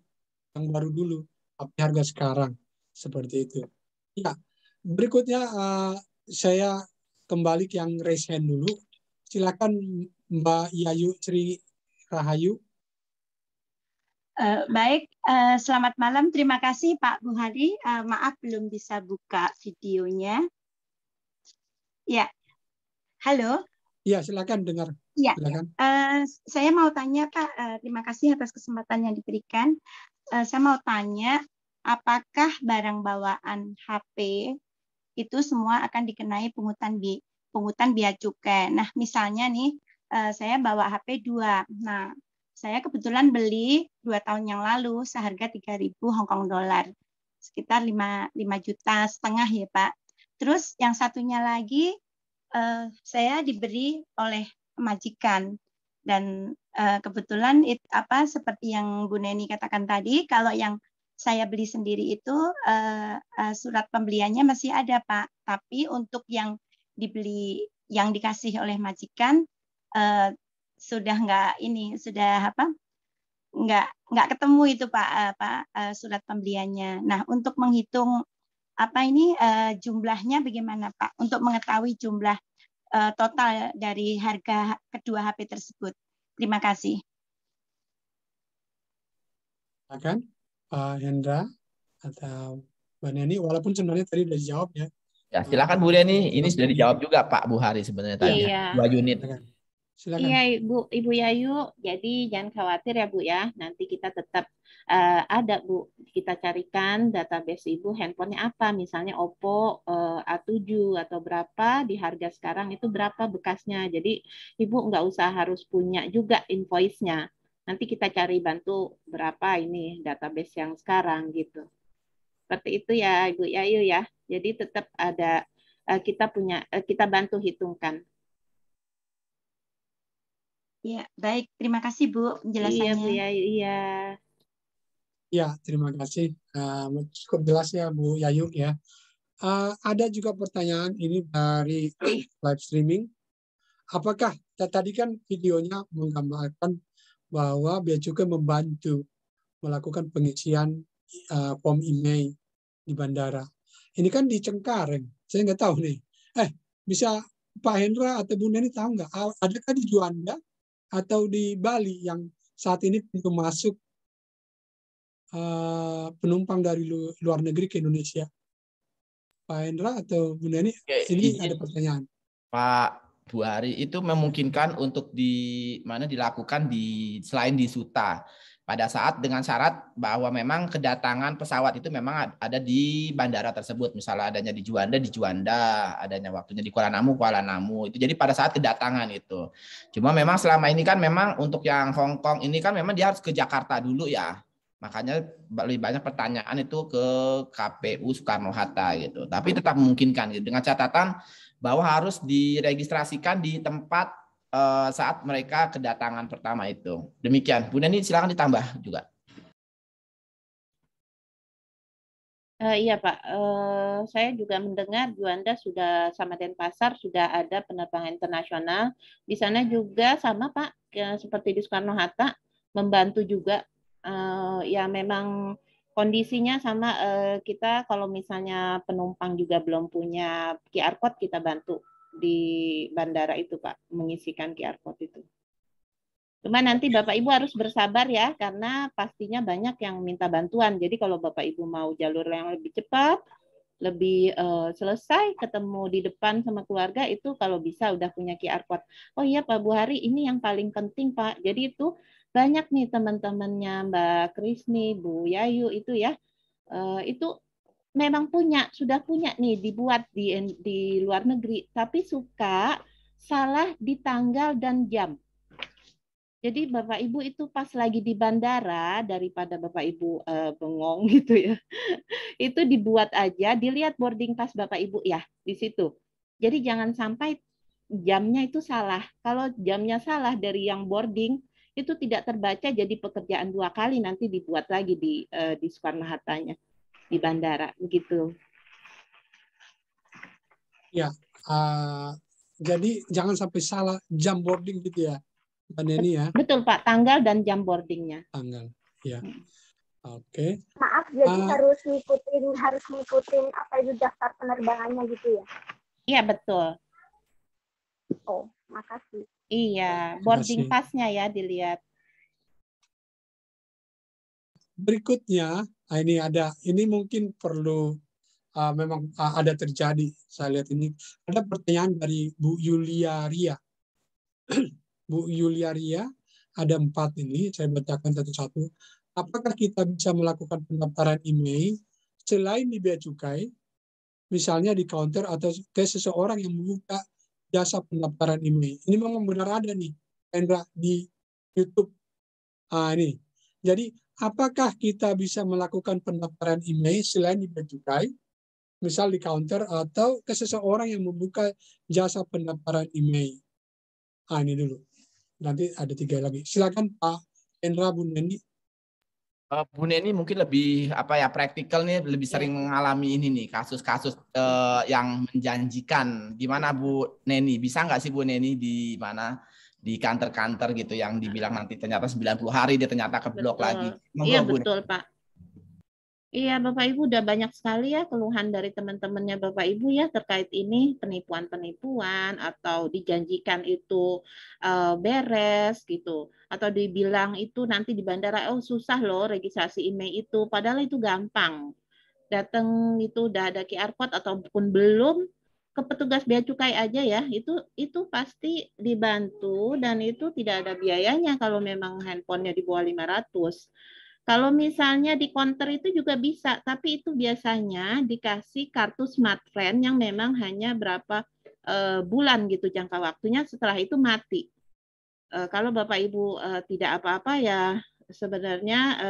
yang baru dulu, tapi harga sekarang. Seperti itu. Ya, berikutnya eh, saya kembali ke yang raise hand dulu. Silakan Mbak Yayu Sri Rahayu. baik, selamat malam. Terima kasih Pak Buhari. maaf belum bisa buka videonya. Ya, Halo. Iya, silakan dengar. Iya. Silakan. Uh, saya mau tanya Pak, uh, terima kasih atas kesempatan yang diberikan. Uh, saya mau tanya, apakah barang bawaan HP itu semua akan dikenai pungutan bi pungutan biaya cukai? Nah, misalnya nih, uh, saya bawa HP dua. Nah, saya kebetulan beli dua tahun yang lalu seharga 3.000 Hongkong dolar, sekitar lima 5 juta setengah ya Pak. Terus yang satunya lagi uh, saya diberi oleh majikan dan uh, kebetulan it, apa seperti yang Bu Neni katakan tadi kalau yang saya beli sendiri itu uh, uh, surat pembeliannya masih ada Pak tapi untuk yang dibeli yang dikasih oleh majikan uh, sudah nggak ini sudah apa nggak nggak ketemu itu Pak uh, Pak surat pembeliannya nah untuk menghitung apa ini uh, jumlahnya bagaimana Pak untuk mengetahui jumlah uh, total dari harga kedua HP tersebut. Terima kasih. akan Pak Hendra atau Mbak Neni walaupun sebenarnya tadi sudah dijawab ya. Ya, silakan Bu Neni, eh, ini sudah dijawab juga Pak Buhari sebenarnya tadi. Iya. Dua unit. Silakan. Iya Ibu Ibu Yayu, jadi jangan khawatir ya Bu ya. Nanti kita tetap uh, ada Bu. Kita carikan database Ibu handphonenya apa, misalnya Oppo eh, uh, A7 atau berapa di harga sekarang itu berapa bekasnya. Jadi Ibu nggak usah harus punya juga invoice-nya. Nanti kita cari bantu berapa ini database yang sekarang gitu. Seperti itu ya Ibu Yayu ya. Jadi tetap ada uh, kita punya uh, kita bantu hitungkan. Ya, baik. Terima kasih Bu penjelasannya. Iya, Bu, ya, iya. Ya, terima kasih. Uh, cukup jelas ya Bu Yayu ya. Uh, ada juga pertanyaan ini dari live streaming. Apakah tadi kan videonya menggambarkan bahwa Bea Cukai membantu melakukan pengisian uh, form IMEI di bandara. Ini kan di Cengkareng. Saya nggak tahu nih. Eh, bisa Pak Hendra atau Bu Neni tahu nggak? Adakah di Juanda atau di Bali yang saat ini pintu masuk uh, penumpang dari lu, luar negeri ke Indonesia. Pak Hendra atau Bu Neni, Oke, ini ada pertanyaan. Pak Bu Ari, itu memungkinkan untuk di mana dilakukan di selain di Suta pada saat dengan syarat bahwa memang kedatangan pesawat itu memang ada di bandara tersebut misalnya adanya di Juanda di Juanda adanya waktunya di Kuala Namu Kuala Namu itu jadi pada saat kedatangan itu cuma memang selama ini kan memang untuk yang Hong Kong ini kan memang dia harus ke Jakarta dulu ya makanya lebih banyak pertanyaan itu ke KPU Soekarno Hatta gitu tapi tetap memungkinkan gitu dengan catatan bahwa harus diregistrasikan di tempat Eh, saat mereka kedatangan pertama itu. Demikian, Bu Neni silakan ditambah juga. Uh, iya Pak, uh, saya juga mendengar Juanda sudah sama Denpasar sudah ada penerbangan internasional. Di sana juga sama Pak, ya, seperti di Soekarno Hatta membantu juga. Uh, ya memang kondisinya sama uh, kita kalau misalnya penumpang juga belum punya QR code kita bantu di bandara itu Pak, mengisikan QR code itu. Cuma nanti Bapak Ibu harus bersabar ya, karena pastinya banyak yang minta bantuan. Jadi kalau Bapak Ibu mau jalur yang lebih cepat, lebih uh, selesai ketemu di depan sama keluarga itu kalau bisa udah punya QR code. Oh iya Pak Bu Hari ini yang paling penting Pak. Jadi itu banyak nih teman-temannya Mbak Krisni, Bu Yayu itu ya. Uh, itu memang punya, sudah punya nih dibuat di di luar negeri, tapi suka salah di tanggal dan jam. Jadi Bapak Ibu itu pas lagi di bandara daripada Bapak Ibu e, bengong gitu ya. itu dibuat aja, dilihat boarding pas Bapak Ibu ya di situ. Jadi jangan sampai jamnya itu salah. Kalau jamnya salah dari yang boarding itu tidak terbaca jadi pekerjaan dua kali nanti dibuat lagi di e, di Soekarno Hattanya di bandara begitu. Ya, uh, jadi jangan sampai salah jam boarding gitu ya, Mbak Neni ya. Betul Pak, tanggal dan jam boardingnya. Tanggal, ya. Hmm. Oke. Okay. Maaf, jadi uh, harus ngikutin harus ngikutin apa itu daftar penerbangannya gitu ya? Iya betul. Oh, makasih. Iya, boarding pass ya dilihat. Berikutnya Nah, ini ada ini mungkin perlu uh, memang uh, ada terjadi saya lihat ini ada pertanyaan dari Bu Yulia Ria. Bu Yulia Ria ada empat ini saya bacakan satu-satu. Apakah kita bisa melakukan pendaftaran IMEI selain di bea cukai, misalnya di counter atau ke seseorang yang membuka jasa pendaftaran IMEI? Ini memang benar ada nih, Hendra di YouTube. Ah ini. Jadi apakah kita bisa melakukan pendaftaran email selain di misal di counter atau ke seseorang yang membuka jasa pendaftaran email? Ah, ini dulu. Nanti ada tiga lagi. Silakan Pak Hendra Buneni. Uh, eh, Bu Neni mungkin lebih apa ya praktikal nih lebih iya. sering mengalami ini nih kasus-kasus uh, yang menjanjikan. Gimana Bu Neni? Bisa nggak sih Bu Neni di mana di kantor-kantor gitu yang dibilang nanti ternyata 90 hari dia ternyata keblok lagi. Memang iya betul Pak. Iya Bapak Ibu udah banyak sekali ya keluhan dari teman-temannya Bapak Ibu ya terkait ini penipuan-penipuan atau dijanjikan itu uh, beres gitu atau dibilang itu nanti di bandara oh susah loh registrasi email itu padahal itu gampang datang itu udah ada QR code ataupun belum ke petugas bea cukai aja ya itu itu pasti dibantu dan itu tidak ada biayanya kalau memang handphonenya di bawah 500 kalau misalnya di konter itu juga bisa tapi itu biasanya dikasih kartu smart plan yang memang hanya berapa e, bulan gitu jangka waktunya setelah itu mati e, kalau bapak ibu e, tidak apa-apa ya sebenarnya e,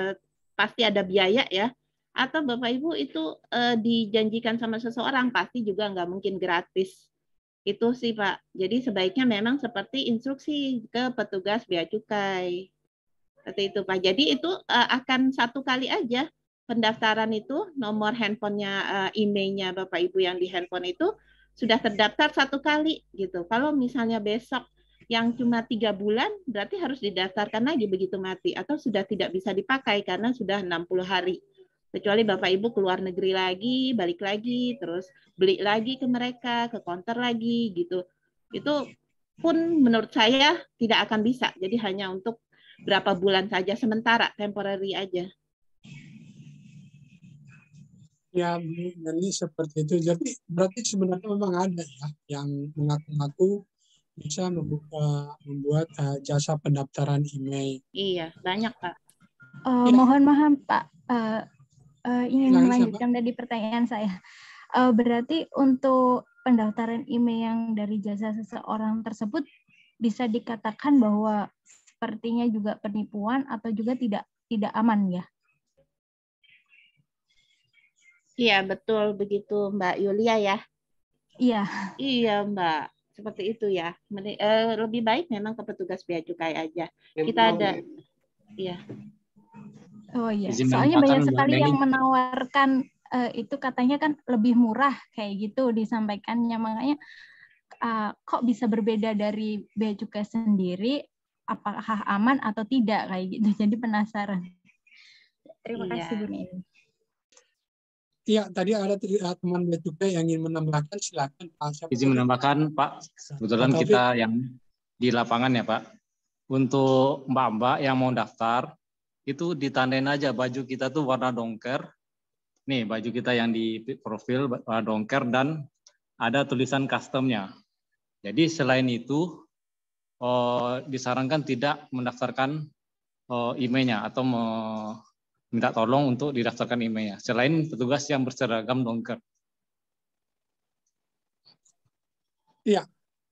pasti ada biaya ya atau Bapak Ibu itu eh, dijanjikan sama seseorang pasti juga nggak mungkin gratis. Itu sih Pak. Jadi sebaiknya memang seperti instruksi ke petugas bea cukai. Seperti itu Pak. Jadi itu eh, akan satu kali aja pendaftaran itu nomor handphonenya, eh, emailnya Bapak Ibu yang di handphone itu sudah terdaftar satu kali gitu. Kalau misalnya besok yang cuma tiga bulan berarti harus didaftarkan lagi begitu mati atau sudah tidak bisa dipakai karena sudah 60 hari kecuali bapak ibu keluar negeri lagi balik lagi terus beli lagi ke mereka ke konter lagi gitu itu pun menurut saya tidak akan bisa jadi hanya untuk berapa bulan saja sementara temporary aja ya ini seperti itu jadi berarti sebenarnya memang ada ya yang mengaku-ngaku bisa membuka membuat uh, jasa pendaftaran email iya banyak pak uh, ya. mohon maaf pak uh, uh, ingin Lalu melanjutkan siapa? dari pertanyaan saya. Uh, berarti untuk pendaftaran IME yang dari jasa seseorang tersebut bisa dikatakan bahwa sepertinya juga penipuan atau juga tidak tidak aman ya? Iya betul begitu Mbak Yulia ya. Iya. Iya Mbak seperti itu ya. Eh, lebih baik memang ke petugas bea cukai aja. Kita ada, ya. iya. Oh iya, izin soalnya banyak sekali yang menawarkan uh, itu katanya kan lebih murah kayak gitu disampaikannya makanya uh, kok bisa berbeda dari bea cukai sendiri apakah aman atau tidak kayak gitu jadi penasaran terima iya. kasih Bu Iya, tadi ada eh, teman bea cukai yang ingin menambahkan silakan Pak. Izin menambahkan Pak, kebetulan kita yang di lapangan ya Pak. Untuk mbak-mbak yang mau daftar itu ditandain aja baju kita tuh warna dongker. Nih baju kita yang di profil warna dongker dan ada tulisan customnya. Jadi selain itu oh, disarankan tidak mendaftarkan oh, emailnya atau minta tolong untuk didaftarkan emailnya. Selain petugas yang berseragam dongker. Iya,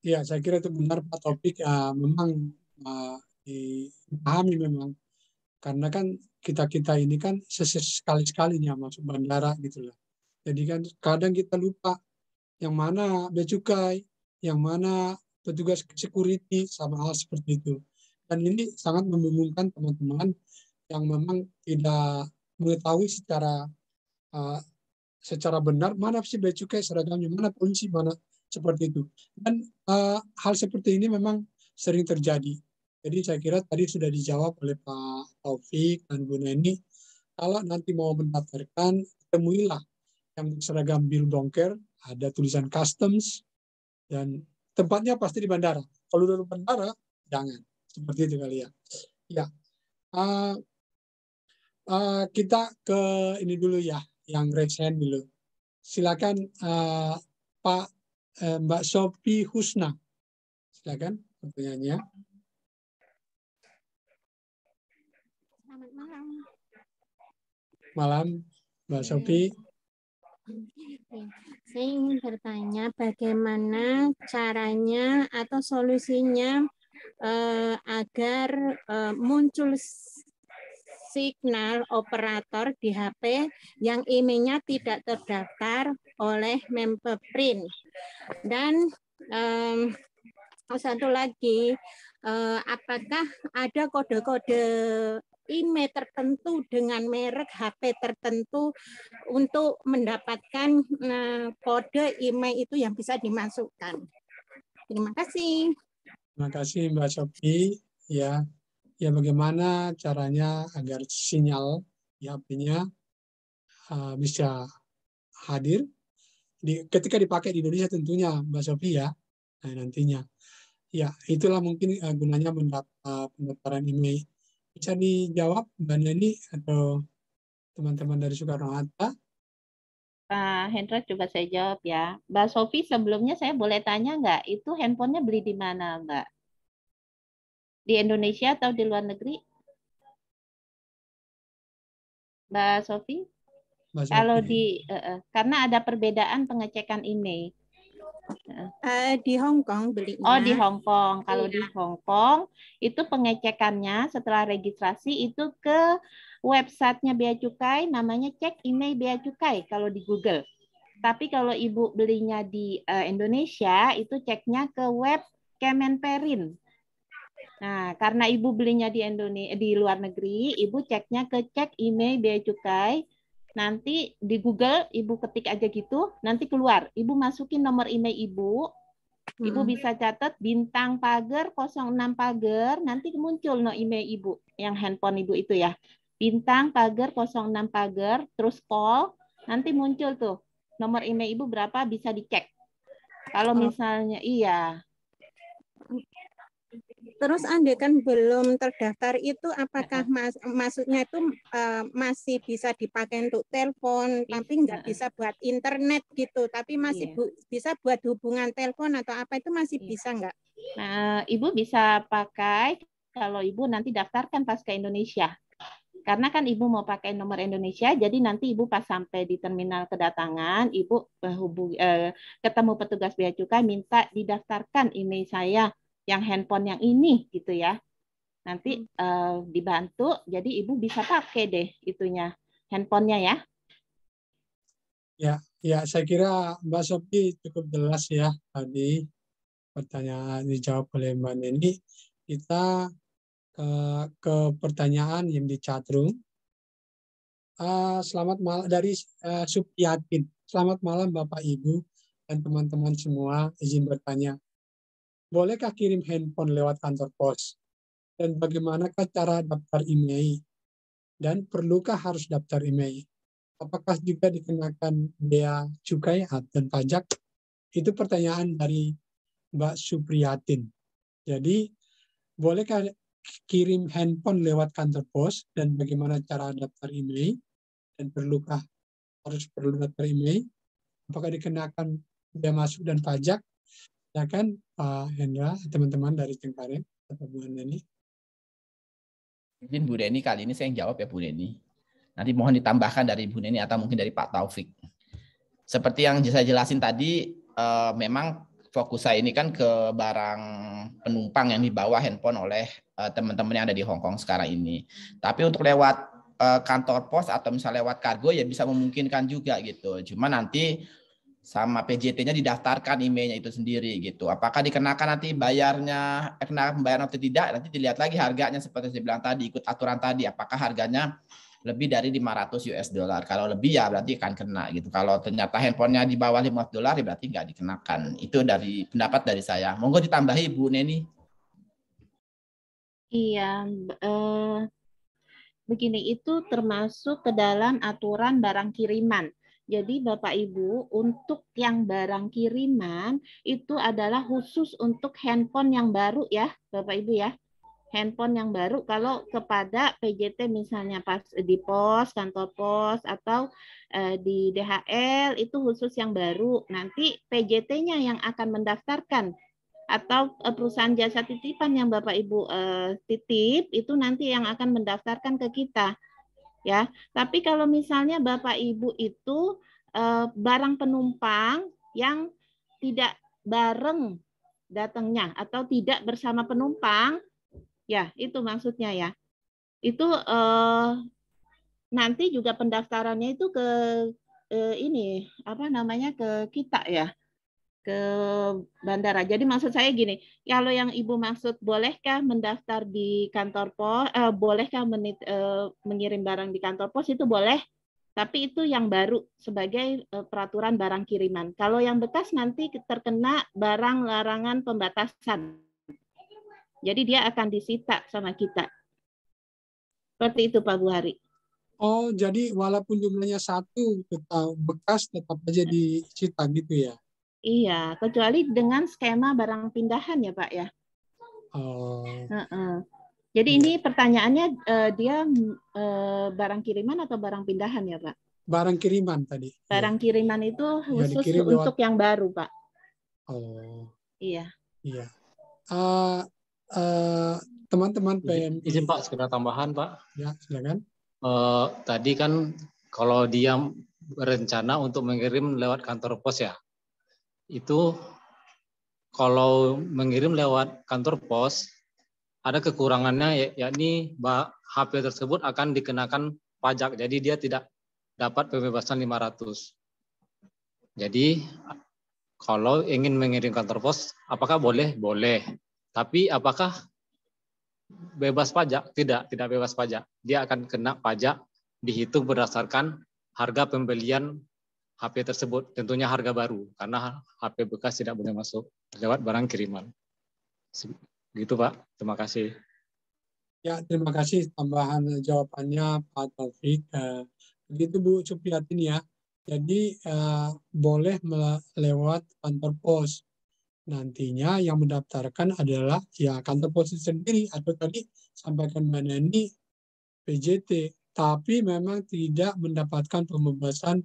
iya saya kira itu benar Pak Topik. Uh, ya, memang uh, dipahami memang karena kan kita-kita ini kan sekali-sekalinya masuk bandara gitu loh. Jadi kan kadang kita lupa yang mana bea cukai, yang mana petugas security sama hal seperti itu. Dan ini sangat membingungkan teman-teman yang memang tidak mengetahui secara uh, secara benar mana sih bea cukai seragamnya, mana polisi, mana seperti itu. Dan uh, hal seperti ini memang sering terjadi. Jadi saya kira tadi sudah dijawab oleh Pak Taufik dan Bu Neni, kalau nanti mau mendaftarkan, temuilah yang seragam biru dongker, ada tulisan customs, dan tempatnya pasti di bandara. Kalau dulu bandara, jangan. Seperti itu kali ya. Ya, uh, uh, kita ke ini dulu ya, yang raise hand dulu. Silakan uh, Pak uh, Mbak Sophie Husna. Silakan pertanyaannya. malam. Malam, Mbak Sophie. Saya ingin bertanya bagaimana caranya atau solusinya eh, agar eh, muncul signal operator di HP yang IMEI-nya tidak terdaftar oleh Mempeprint. Dan eh, satu lagi, eh, apakah ada kode-kode IMEI e tertentu dengan merek HP tertentu untuk mendapatkan eh, kode IMEI itu yang bisa dimasukkan. Terima kasih. Terima kasih Mbak Sofi. Ya, ya bagaimana caranya agar sinyal di HP-nya uh, eh, bisa hadir di, ketika dipakai di Indonesia tentunya Mbak Sofi ya nah, nantinya. Ya, itulah mungkin eh, gunanya pendaftaran uh, IMEI bisa dijawab Mbak Neni atau teman-teman dari Soekarno-Hatta? Pak Hendra juga saya jawab ya. Mbak Sofi sebelumnya saya boleh tanya nggak, itu handphonenya beli di mana Mbak? Di Indonesia atau di luar negeri? Mbak Sofi? Kalau di uh, uh, karena ada perbedaan pengecekan email. Eh, di Hong Kong belinya. Oh, di Hong Kong. Kalau iya. di Hong Kong itu pengecekannya setelah registrasi itu ke websitenya Bea Cukai namanya cek email Bea Cukai kalau di Google. Tapi kalau Ibu belinya di uh, Indonesia itu ceknya ke web Kemenperin. Nah, karena Ibu belinya di Indonesia di luar negeri, Ibu ceknya ke cek email Bea Cukai nanti di Google ibu ketik aja gitu, nanti keluar. Ibu masukin nomor email ibu, Ibu hmm. bisa catat bintang pagar 06 pagar nanti muncul no email Ibu yang handphone Ibu itu ya. Bintang pagar 06 pagar terus call nanti muncul tuh nomor email Ibu berapa bisa dicek. Kalau oh. misalnya oh. iya, Terus anda kan belum terdaftar itu apakah mas, maksudnya itu uh, masih bisa dipakai untuk telepon iya, tapi nggak bisa buat internet gitu tapi masih iya. bu, bisa buat hubungan telepon atau apa itu masih iya. bisa nggak? Nah, ibu bisa pakai kalau ibu nanti daftarkan pas ke Indonesia. Karena kan ibu mau pakai nomor Indonesia, jadi nanti ibu pas sampai di terminal kedatangan, ibu hubungi, eh, ketemu petugas bea cukai minta didaftarkan email saya yang handphone yang ini gitu ya. Nanti uh, dibantu, jadi ibu bisa pakai deh itunya handphonenya ya. Ya, ya saya kira Mbak Sofi cukup jelas ya tadi pertanyaan dijawab oleh Mbak Nendi. Kita ke, ke pertanyaan yang di chatroom. Uh, eh, selamat malam dari uh, Supiatin. Selamat malam Bapak Ibu dan teman-teman semua. Izin bertanya. Bolehkah kirim handphone lewat kantor pos? Dan bagaimanakah cara daftar IMEI? Dan perlukah harus daftar IMEI? Apakah juga dikenakan bea cukai dan pajak? Itu pertanyaan dari Mbak Supriyatin. Jadi, bolehkah kirim handphone lewat kantor pos dan bagaimana cara daftar IMEI? Dan perlukah harus perlu daftar IMEI? Apakah dikenakan bea masuk dan pajak? ya kan Pak Hendra, teman-teman dari Cengkareng, atau Bu Deni. Mungkin Bu Deni kali ini saya yang jawab ya Bu Deni. Nanti mohon ditambahkan dari Bu Deni atau mungkin dari Pak Taufik. Seperti yang saya jelasin tadi, eh, memang fokus saya ini kan ke barang penumpang yang dibawa handphone oleh eh, teman-teman yang ada di Hong Kong sekarang ini. Tapi untuk lewat eh, kantor pos atau misalnya lewat kargo ya bisa memungkinkan juga gitu. Cuma nanti sama PJT-nya didaftarkan emailnya itu sendiri gitu. Apakah dikenakan nanti bayarnya eh, kena pembayaran atau tidak? Nanti dilihat lagi harganya seperti saya bilang tadi ikut aturan tadi apakah harganya lebih dari 500 US dollar. Kalau lebih ya berarti akan kena gitu. Kalau ternyata handphonenya di bawah 500 dolar ya berarti nggak dikenakan. Itu dari pendapat dari saya. Monggo ditambahi Bu Neni. Iya, eh, begini itu termasuk ke dalam aturan barang kiriman jadi Bapak Ibu, untuk yang barang kiriman itu adalah khusus untuk handphone yang baru ya, Bapak Ibu ya. Handphone yang baru kalau kepada PJT misalnya pas di pos, kantor pos atau eh, di DHL itu khusus yang baru. Nanti PJT-nya yang akan mendaftarkan atau eh, perusahaan jasa titipan yang Bapak Ibu eh, titip itu nanti yang akan mendaftarkan ke kita ya. Tapi kalau misalnya Bapak Ibu itu eh, barang penumpang yang tidak bareng datangnya atau tidak bersama penumpang, ya itu maksudnya ya. Itu eh, nanti juga pendaftarannya itu ke eh, ini apa namanya ke kita ya ke bandara. Jadi maksud saya gini, kalau yang Ibu maksud bolehkah mendaftar di kantor pos, eh, bolehkah menit, eh, mengirim barang di kantor pos itu boleh, tapi itu yang baru sebagai eh, peraturan barang kiriman. Kalau yang bekas nanti terkena barang larangan pembatasan. Jadi dia akan disita sama kita. Seperti itu Pak Buhari. Oh, jadi walaupun jumlahnya satu, tetap bekas tetap aja disita gitu ya? Iya, kecuali dengan skema barang pindahan ya Pak ya. Oh. Uh -uh. Jadi iya. ini pertanyaannya uh, dia uh, barang kiriman atau barang pindahan ya Pak? Barang kiriman tadi. Barang ya. kiriman itu iya, khusus ya, untuk lewat... yang baru Pak. Oh. Iya. Iya. Uh, uh, teman-teman PM. Izin, Pak, sekedar tambahan Pak. Ya, silakan. Uh, tadi kan kalau dia berencana untuk mengirim lewat kantor pos ya itu kalau mengirim lewat kantor pos ada kekurangannya ya, yakni HP tersebut akan dikenakan pajak. Jadi dia tidak dapat pembebasan 500. Jadi kalau ingin mengirim kantor pos apakah boleh? Boleh. Tapi apakah bebas pajak? Tidak, tidak bebas pajak. Dia akan kena pajak dihitung berdasarkan harga pembelian HP tersebut tentunya harga baru karena HP bekas tidak boleh masuk lewat barang kiriman. gitu Pak, terima kasih. Ya, terima kasih tambahan jawabannya Pak Taufik. Eh, begitu Bu Supriyatin ya. Jadi eh, boleh lewat kantor pos. Nantinya yang mendaftarkan adalah ya kantor pos sendiri atau tadi sampaikan Mbak Nani PJT. Tapi memang tidak mendapatkan pembebasan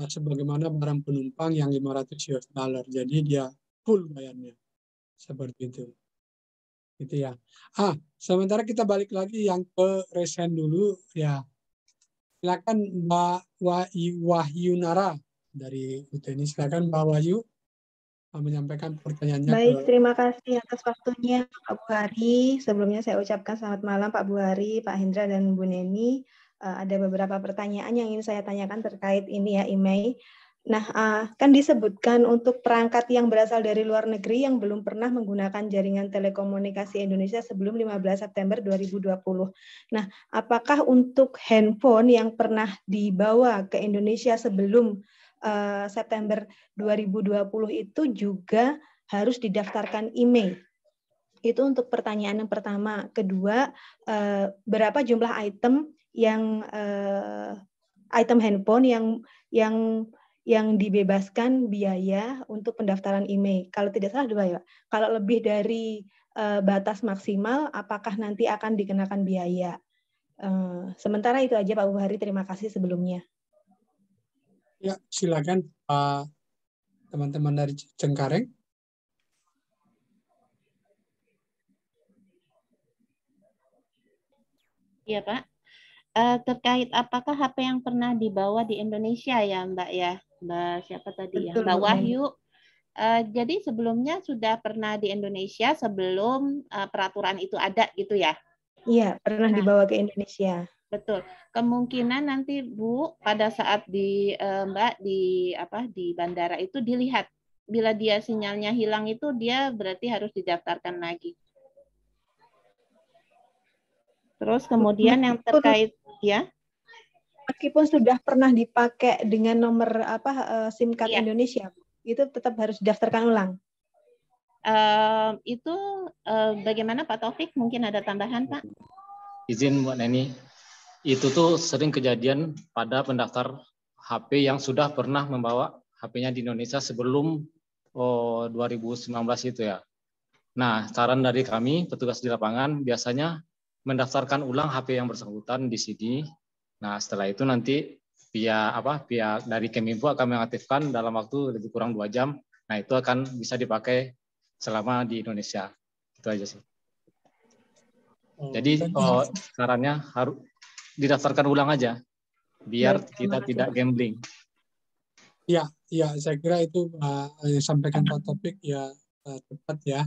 Eh, sebagaimana barang penumpang yang 500 US dollar. Jadi dia full bayarnya. Seperti itu. Gitu ya. Ah, sementara kita balik lagi yang ke resen dulu ya. Silakan Mbak Wahyu Nara dari UTNI. Silakan Mbak Wahyu eh, menyampaikan pertanyaannya. Baik, ke... terima kasih atas waktunya Pak Buhari. Sebelumnya saya ucapkan selamat malam Pak Buhari, Pak Hendra, dan Bu Neni. Eh, ada beberapa pertanyaan yang ingin saya tanyakan terkait ini ya Imei. Nah, eh, kan disebutkan untuk perangkat yang berasal dari luar negeri yang belum pernah menggunakan jaringan telekomunikasi Indonesia sebelum 15 September 2020. Nah, apakah untuk handphone yang pernah dibawa ke Indonesia sebelum eh, September 2020 itu juga harus didaftarkan IMEI? Itu untuk pertanyaan yang pertama. Kedua, berapa jumlah item yang uh, item handphone yang yang yang dibebaskan biaya untuk pendaftaran IMEI. Kalau tidak salah dua ya. Kalau lebih dari uh, batas maksimal, apakah nanti akan dikenakan biaya? Uh, sementara itu aja Pak Buhari. Terima kasih sebelumnya. Ya, silakan Pak teman-teman dari Cengkareng. Iya Pak uh, terkait apakah HP yang pernah dibawa di Indonesia ya Mbak ya Mbak siapa tadi Betul, ya Mbak Wahyu uh, jadi sebelumnya sudah pernah di Indonesia sebelum uh, peraturan itu ada gitu ya Iya pernah nah. dibawa ke Indonesia Betul. Kemungkinan nanti Bu pada saat di uh, Mbak di apa di bandara itu dilihat bila dia sinyalnya hilang itu dia berarti harus didaftarkan lagi. Terus kemudian yang terkait ya meskipun sudah pernah dipakai dengan nomor apa eh, SIM card ya. Indonesia itu tetap harus daftarkan ulang. Uh, itu uh, bagaimana Pak Taufik? Mungkin ada tambahan Pak? Izin Bu Neni, itu tuh sering kejadian pada pendaftar HP yang sudah pernah membawa HP-nya di Indonesia sebelum oh, 2019 itu ya. Nah, saran dari kami petugas di lapangan biasanya mendaftarkan ulang HP yang bersangkutan di sini. Nah, setelah itu nanti via apa via dari Keminfo akan mengaktifkan dalam waktu lebih kurang dua jam. Nah, itu akan bisa dipakai selama di Indonesia. Itu aja sih. Oh, Jadi oh, sarannya harus didaftarkan ulang aja biar ya, kita tidak gambling. Ya, ya saya kira itu uh, eh, sampaikan Pak Topik ya uh, tepat ya.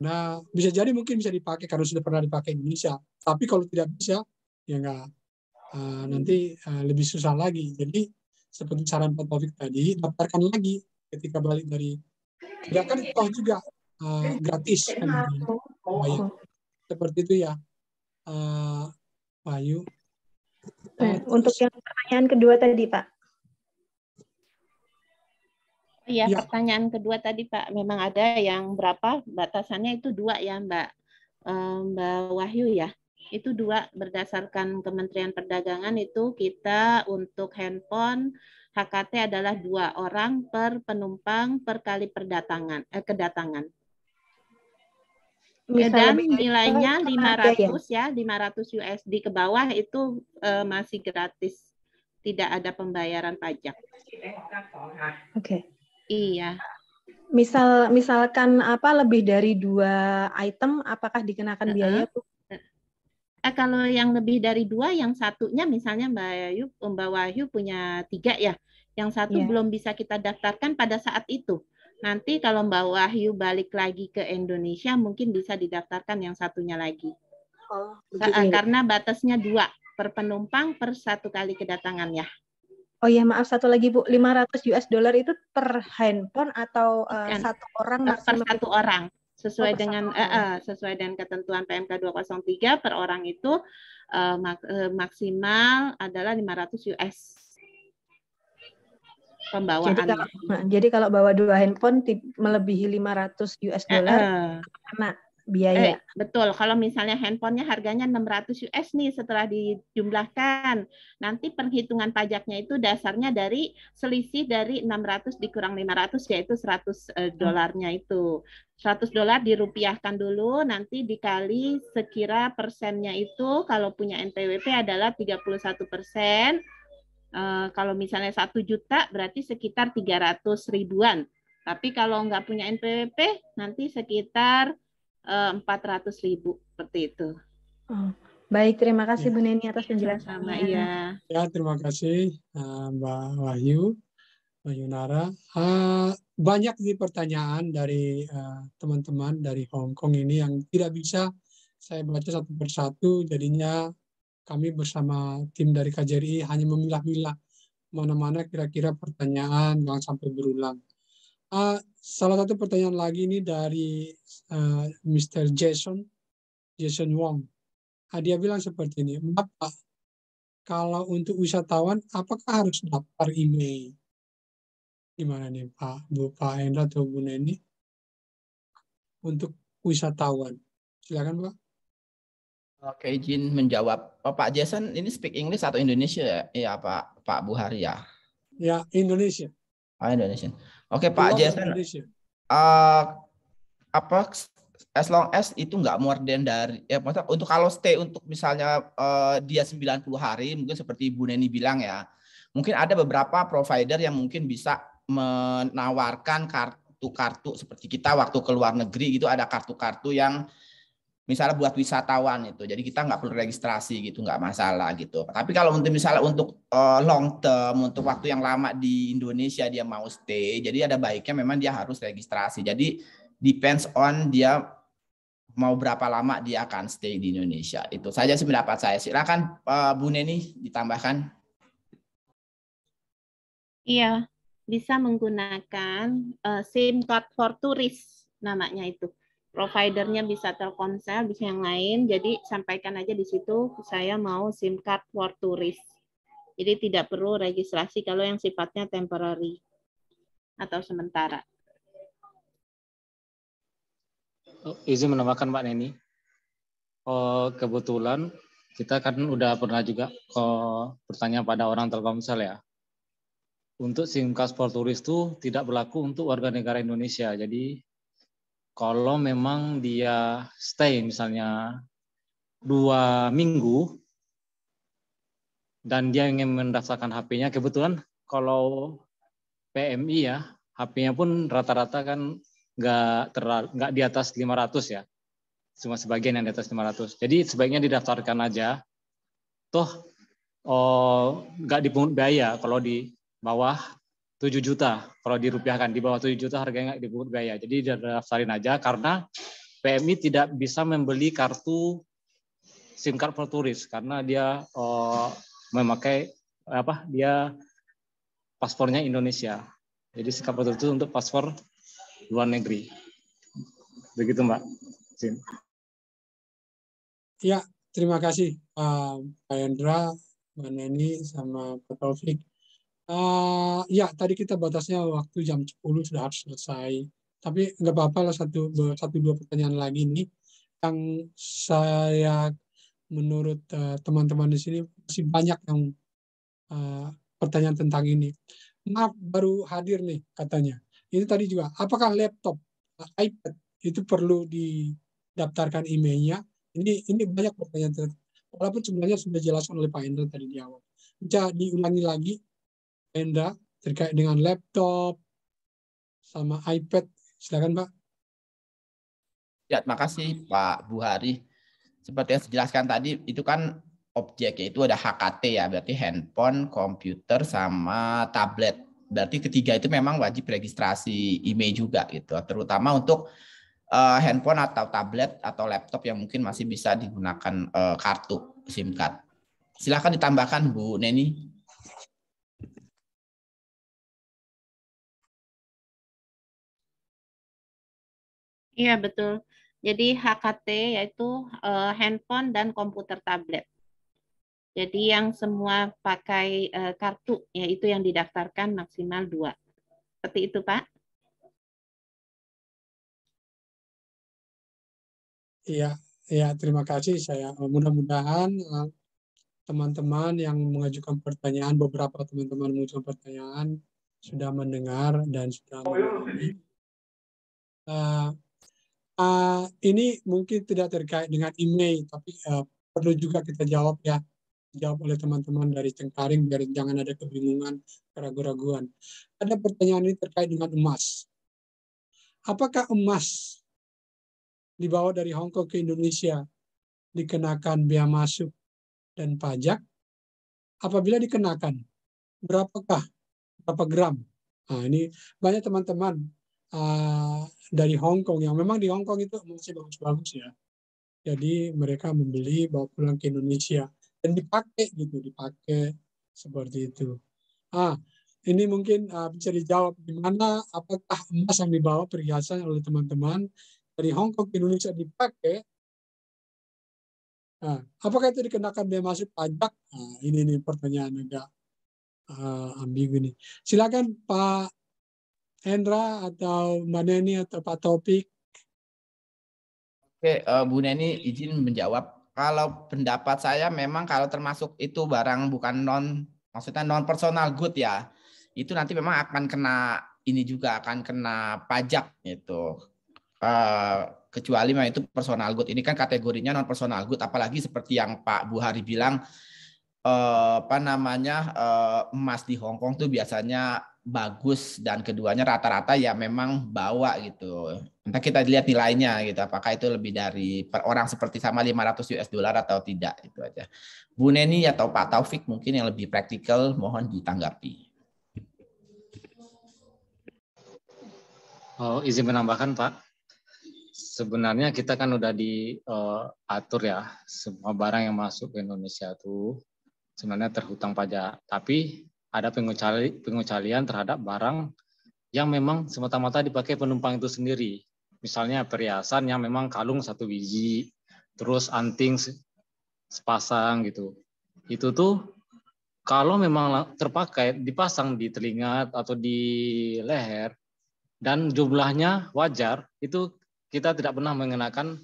Nah, bisa jadi mungkin bisa dipakai karena sudah pernah dipakai Indonesia. Tapi kalau tidak bisa, ya nggak uh, nanti uh, lebih susah lagi. Jadi seperti saran Pak Taufik tadi, daftarkan lagi ketika balik dari tidak kan toh juga uh, gratis kan Bayu Seperti itu ya, uh, Bayu. uh, untuk yang pertanyaan kedua tadi Pak, Iya, ya. pertanyaan kedua tadi Pak, memang ada yang berapa batasannya itu dua ya Mbak eh, Mbak Wahyu ya. Itu dua berdasarkan Kementerian Perdagangan itu kita untuk handphone HKT adalah dua orang per penumpang per kali perdatangan eh, kedatangan. Eh, Misalnya, dan nilainya 500 ya, ya 500 USD ke bawah itu eh, masih gratis. Tidak ada pembayaran pajak. Oke. Okay. Iya. Misal misalkan apa lebih dari dua item, apakah dikenakan uh -uh. biaya bu? Eh, eh, kalau yang lebih dari dua, yang satunya misalnya Mbak Ayu, Mbak Wahyu punya tiga ya, yang satu yeah. belum bisa kita daftarkan pada saat itu. Nanti kalau Mbak Wahyu balik lagi ke Indonesia, mungkin bisa didaftarkan yang satunya lagi. Oh, eh, eh, karena batasnya dua per penumpang per satu kali kedatangan ya. Oh ya maaf satu lagi Bu, 500 US dollar itu per handphone atau uh, satu orang maksimal? Per satu orang sesuai oh, dengan uh, uh, sesuai dengan ketentuan PMK 203 per orang itu uh, mak uh, maksimal adalah 500 US pembawaan. Jadi kalau, nah, jadi kalau bawa dua handphone melebihi 500 US dollar uh, uh biaya. Eh, betul. Kalau misalnya handphonenya harganya 600 US nih setelah dijumlahkan, nanti perhitungan pajaknya itu dasarnya dari selisih dari 600 dikurang 500 yaitu 100 eh, hmm. dolarnya itu. 100 dolar dirupiahkan dulu, nanti dikali sekira persennya itu kalau punya NPWP adalah 31 persen. Eh, kalau misalnya satu juta berarti sekitar 300 ribuan. Tapi kalau nggak punya NPWP nanti sekitar Eh, empat ratus ribu seperti itu. Oh, baik, terima kasih ya. Bu Neni atas penjelasan. Sama, iya. Ya, terima kasih eh, Mbak Wahyu, Mbak Yunara. Eh, banyak sih pertanyaan dari teman-teman dari Hong Kong ini yang tidak bisa saya baca satu persatu, jadinya kami bersama tim dari KJRI hanya memilah-milah mana-mana kira-kira pertanyaan jangan sampai berulang. Uh, salah satu pertanyaan lagi ini dari uh, eh, Mr. Jason, Jason Wong. Uh, dia bilang seperti ini, Bapak, kalau untuk wisatawan, apakah harus daftar email? Gimana nih Pak, Bu Pak Hendra atau Bu Neni? Untuk wisatawan. Silakan Pak. Oke, izin menjawab. Oh, Pak Jason, ini speak English atau Indonesia ya, Iya Pak Pak Buhari ya? Ya, Indonesia. Oh, Indonesia. Oke okay, Pak Jason. Uh, apa as long as itu nggak more than dari ya maksudnya untuk kalau stay untuk misalnya uh, dia 90 hari mungkin seperti Bu Neni bilang ya. Mungkin ada beberapa provider yang mungkin bisa menawarkan kartu kartu-kartu seperti kita waktu ke luar negeri gitu ada kartu-kartu yang misalnya buat wisatawan itu. Jadi kita nggak perlu registrasi gitu, nggak masalah gitu. Tapi kalau untuk misalnya untuk uh, long term, untuk waktu yang lama di Indonesia dia mau stay, jadi ada baiknya memang dia harus registrasi. Jadi depends on dia mau berapa lama dia akan stay di Indonesia. Itu saja sih pendapat saya. Silakan uh, Bu Neni ditambahkan. Iya, bisa menggunakan uh, SIM card for tourist namanya itu providernya bisa Telkomsel, bisa yang lain. Jadi sampaikan aja di situ saya mau SIM card for tourist. Jadi tidak perlu registrasi kalau yang sifatnya temporary atau sementara. izin menambahkan Mbak Neni. Oh, kebetulan kita kan udah pernah juga oh, bertanya pada orang Telkomsel ya. Untuk SIM card for tourist itu tidak berlaku untuk warga negara Indonesia. Jadi kalau memang dia stay misalnya dua minggu dan dia ingin mendaftarkan HP-nya, kebetulan kalau PMI ya, HP-nya pun rata-rata kan nggak nggak di atas 500 ya. Cuma sebagian yang di atas 500. Jadi sebaiknya didaftarkan aja. Toh oh, nggak dipungut biaya kalau di bawah 7 juta kalau dirupiahkan di bawah 7 juta harganya nggak dipungut biaya. Jadi daftarin aja karena PMI tidak bisa membeli kartu SIM card for turis karena dia uh, memakai apa dia paspornya Indonesia. Jadi SIM card itu untuk paspor luar negeri. Begitu Mbak. Sim. Ya, terima kasih Pak Hendra, Mbak Neni, sama Pak Taufik. Uh, ya tadi kita batasnya waktu jam 10 sudah harus selesai. Tapi nggak apa-apa lah satu satu dua pertanyaan lagi nih yang saya menurut eh, teman-teman uh, di sini masih banyak yang uh, pertanyaan tentang ini. Maaf baru hadir nih katanya. Ini tadi juga apakah laptop, iPad itu perlu didaftarkan emailnya? Ini ini banyak pertanyaan walaupun sebenarnya sudah jelaskan oleh Pak Hendra tadi di awal. Bisa diulangi lagi Enda terkait dengan laptop sama iPad. Silakan Pak. Ya, terima kasih Pak Buhari. Seperti yang saya jelaskan tadi, itu kan objek yaitu ada HKT ya, berarti handphone, komputer sama tablet. Berarti ketiga itu memang wajib registrasi IMEI juga gitu, terutama untuk uh, handphone atau tablet atau laptop yang mungkin masih bisa digunakan uh, kartu SIM card. silakan ditambahkan Bu Neni. Iya betul. Jadi HKT yaitu uh, handphone dan komputer tablet. Jadi yang semua pakai uh, kartu yaitu yang didaftarkan maksimal dua. Seperti itu Pak. Iya, ya terima kasih saya. Eh, mudah-mudahan teman-teman uh, yang mengajukan pertanyaan, beberapa teman-teman mengajukan pertanyaan sudah mendengar dan sudah mengerti. Uh, Eh, ini mungkin tidak terkait dengan email, tapi uh, perlu juga kita jawab ya, jawab oleh teman-teman dari Cengkaring biar jangan ada kebingungan, keraguan-raguan. Ada pertanyaan ini terkait dengan emas. Apakah emas dibawa dari Hongkong ke Indonesia dikenakan biaya masuk dan pajak? Apabila dikenakan, berapakah berapa gram? Nah, ini banyak teman-teman uh, dari Hong Kong yang memang di Hong Kong itu masih bagus-bagus ya. Jadi mereka membeli bawa pulang ke Indonesia dan dipakai gitu, dipakai seperti itu. Ah, ini mungkin uh, bisa dijawab di mana apakah emas yang dibawa perhiasan oleh teman-teman dari Hong Kong ke Indonesia dipakai Nah, apakah itu dikenakan biaya masuk pajak? Nah, ini nih pertanyaan agak uh, ambigu nih. Silakan Pak Hendra atau Mbak Neni atau Pak Topik? Oke, uh, Bu Neni izin menjawab. Kalau pendapat saya memang kalau termasuk itu barang bukan non, maksudnya non personal good ya, itu nanti memang akan kena ini juga akan kena pajak itu. Uh, eh, kecuali memang itu personal good. Ini kan kategorinya non personal good, apalagi seperti yang Pak Buhari bilang, uh, apa namanya uh, emas di Hong Kong tuh biasanya bagus dan keduanya rata-rata ya memang bawa gitu. Nanti kita lihat nilainya gitu, apakah itu lebih dari per orang seperti sama 500 US dollar atau tidak itu aja. Bu Neni atau Pak Taufik mungkin yang lebih praktikal mohon ditanggapi. Oh, izin menambahkan Pak. Sebenarnya kita kan udah diatur eh, uh, ya semua barang yang masuk ke Indonesia tuh sebenarnya terhutang pajak. Tapi ada pengecuali, pengecualian terhadap barang yang memang semata-mata dipakai penumpang itu sendiri. Misalnya perhiasan yang memang kalung satu biji, terus anting sepasang gitu. Itu tuh kalau memang terpakai dipasang di telinga atau di leher dan jumlahnya wajar, itu kita tidak pernah mengenakan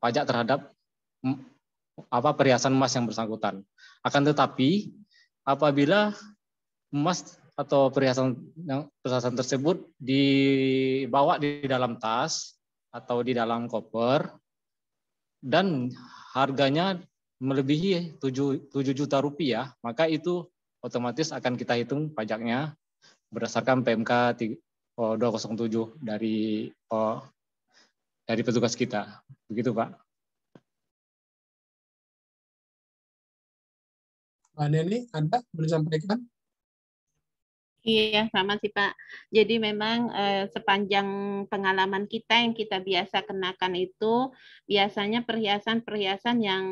pajak terhadap apa perhiasan emas yang bersangkutan. Akan tetapi apabila emas atau perhiasan yang perhiasan tersebut dibawa di dalam tas atau di dalam koper dan harganya melebihi 7, 7 juta rupiah, maka itu otomatis akan kita hitung pajaknya berdasarkan PMK 207 dari oh, dari petugas kita. Begitu, Pak. Pak Neni, Anda boleh sampaikan? Iya, sama sih Pak. Jadi memang eh, sepanjang pengalaman kita yang kita biasa kenakan itu biasanya perhiasan-perhiasan yang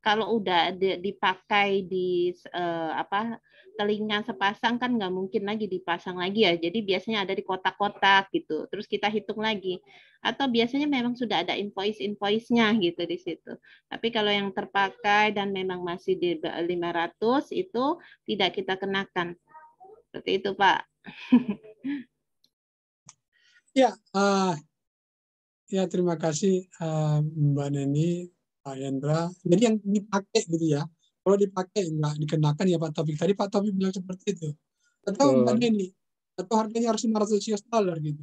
kalau udah dipakai di eh, apa telinga sepasang kan nggak mungkin lagi dipasang lagi ya. Jadi biasanya ada di kotak-kotak gitu. Terus kita hitung lagi. Atau biasanya memang sudah ada invoice-invoice-nya gitu di situ. Tapi kalau yang terpakai dan memang masih di 500 itu tidak kita kenakan seperti itu, Pak. ya, uh, ya terima kasih uh, Mbak Neni, Pak Hendra. Jadi yang dipakai gitu ya. Kalau dipakai nggak dikenakan ya Pak Taufik. Tadi Pak Taufik bilang seperti itu. Atau oh. Mbak Neni, atau harganya harus 500 US dollar gitu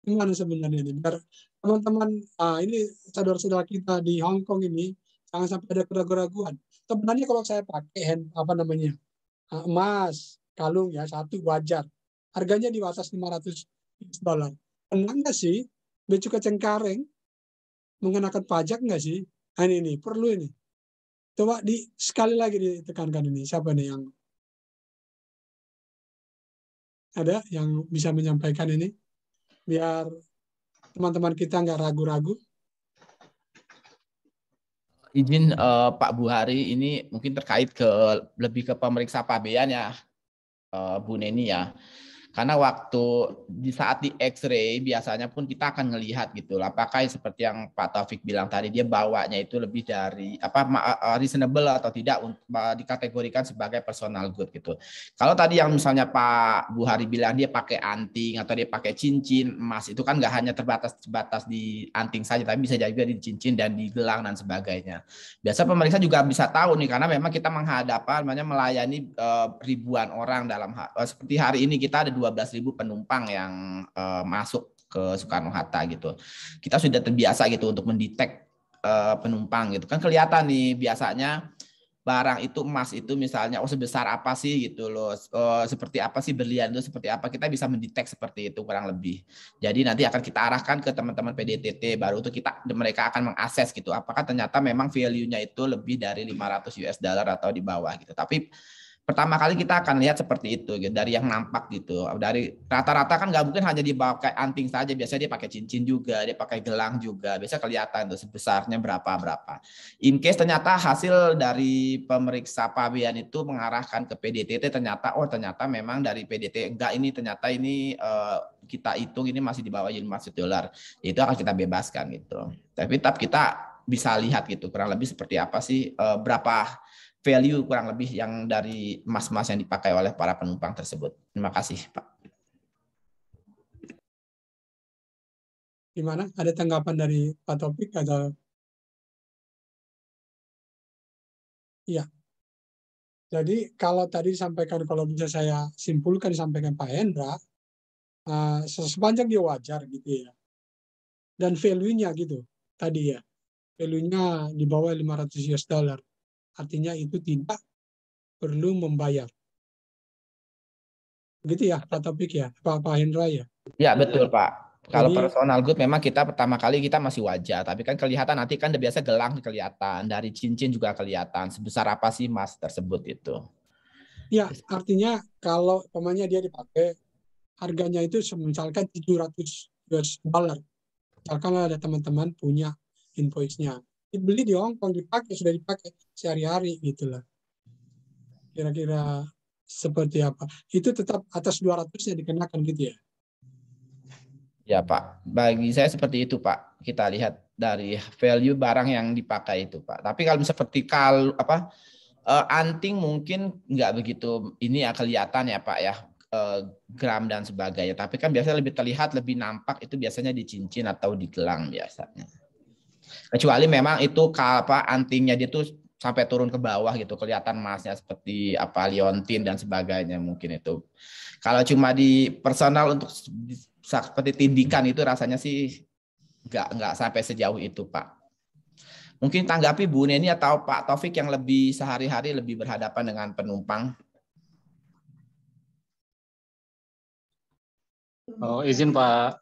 gimana sebenarnya ini biar teman-teman ah, ini saudara-saudara kita di Hong Kong ini jangan sampai ada keraguan-keraguan sebenarnya kalau saya pakai hand apa namanya ah, emas kalung ya satu wajar. Harganya di atas 500 dolar. Senang nggak sih bea cukai cengkareng mengenakan pajak nggak sih? Nah, ini, ini perlu ini. Coba di sekali lagi ditekankan ini. Siapa nih yang ada yang bisa menyampaikan ini biar teman-teman kita nggak ragu-ragu izin uh, Pak Buhari ini mungkin terkait ke lebih ke pemeriksa pabean ya uh, Bu Neni ya. Karena waktu di saat di X-ray biasanya pun kita akan melihat gitu, apakah seperti yang Pak Taufik bilang tadi dia bawanya itu lebih dari apa eh, eh, reasonable atau tidak dikategorikan sebagai personal good gitu. Kalau tadi yang misalnya Pak Buhari bilang dia pakai anting atau dia pakai cincin emas itu kan nggak hanya terbatas terbatas di anting saja, tapi bisa juga di cincin dan di gelang dan sebagainya. Biasa pemeriksa juga bisa tahu nih karena memang kita menghadapan, namanya melayani eh, ribuan orang dalam uh, seperti hari ini kita ada 12.000 penumpang yang uh, masuk ke Soekarno Hatta gitu. Kita sudah terbiasa gitu untuk mendetek uh, eh, penumpang gitu kan kelihatan nih biasanya barang itu emas itu misalnya oh sebesar apa sih gitu loh Uh, seperti apa sih berlian itu seperti apa kita bisa mendetek seperti itu kurang lebih jadi nanti akan kita arahkan ke teman-teman PDTT baru itu kita mereka akan mengakses gitu apakah ternyata memang value-nya itu lebih dari 500 US dollar atau di bawah gitu tapi pertama kali kita akan lihat seperti itu gitu, dari yang nampak gitu dari rata-rata kan nggak mungkin hanya dipakai anting saja biasanya dia pakai cincin juga dia pakai gelang juga biasa kelihatan tuh sebesarnya berapa berapa in case ternyata hasil dari pemeriksa pabean itu mengarahkan ke PDTT ternyata oh ternyata memang dari PDT enggak ini ternyata ini uh, kita hitung ini masih di bawah lima dolar itu akan kita bebaskan gitu tapi tetap kita bisa lihat gitu kurang lebih seperti apa sih uh, berapa value kurang lebih yang dari emas-emas yang dipakai oleh para penumpang tersebut. Terima kasih, Pak. Gimana? Ada tanggapan dari Pak Topik atau? Iya. Jadi kalau tadi disampaikan, kalau bisa saya simpulkan disampaikan Pak Hendra, uh, eh, sepanjang dia wajar gitu ya. Dan value-nya gitu tadi ya. Value-nya di bawah 500 US dollar Artinya itu tidak perlu membayar. Begitu ya Pak Topik ya, Pak, Pak Hendra ya? Ya betul Pak. Kalau personal good memang kita pertama kali kita masih wajar, tapi kan kelihatan nanti kan biasa gelang kelihatan, dari cincin juga kelihatan sebesar apa sih emas tersebut itu. Ya, artinya kalau pemainnya dia dipakai harganya itu misalkan 700 US dollar. Misalkan ada teman-teman punya invoice-nya dibeli di Hong Kong dipakai sudah dipakai sehari-hari gitulah kira-kira seperti apa itu tetap atas 200 ya dikenakan gitu ya ya Pak bagi saya seperti itu Pak kita lihat dari value barang yang dipakai itu Pak tapi kalau seperti vertikal apa eh, anting mungkin nggak begitu ini ya kelihatan ya Pak ya eh, gram dan sebagainya. Tapi kan biasanya lebih terlihat, lebih nampak itu biasanya di cincin atau di gelang biasanya. Kecuali memang itu apa antingnya dia tuh sampai turun ke bawah gitu kelihatan emasnya seperti apa liontin dan sebagainya mungkin itu kalau cuma di personal untuk seperti tindikan itu rasanya sih nggak nggak sampai sejauh itu pak mungkin tanggapi Bu Neni atau Pak Taufik yang lebih sehari-hari lebih berhadapan dengan penumpang oh, izin Pak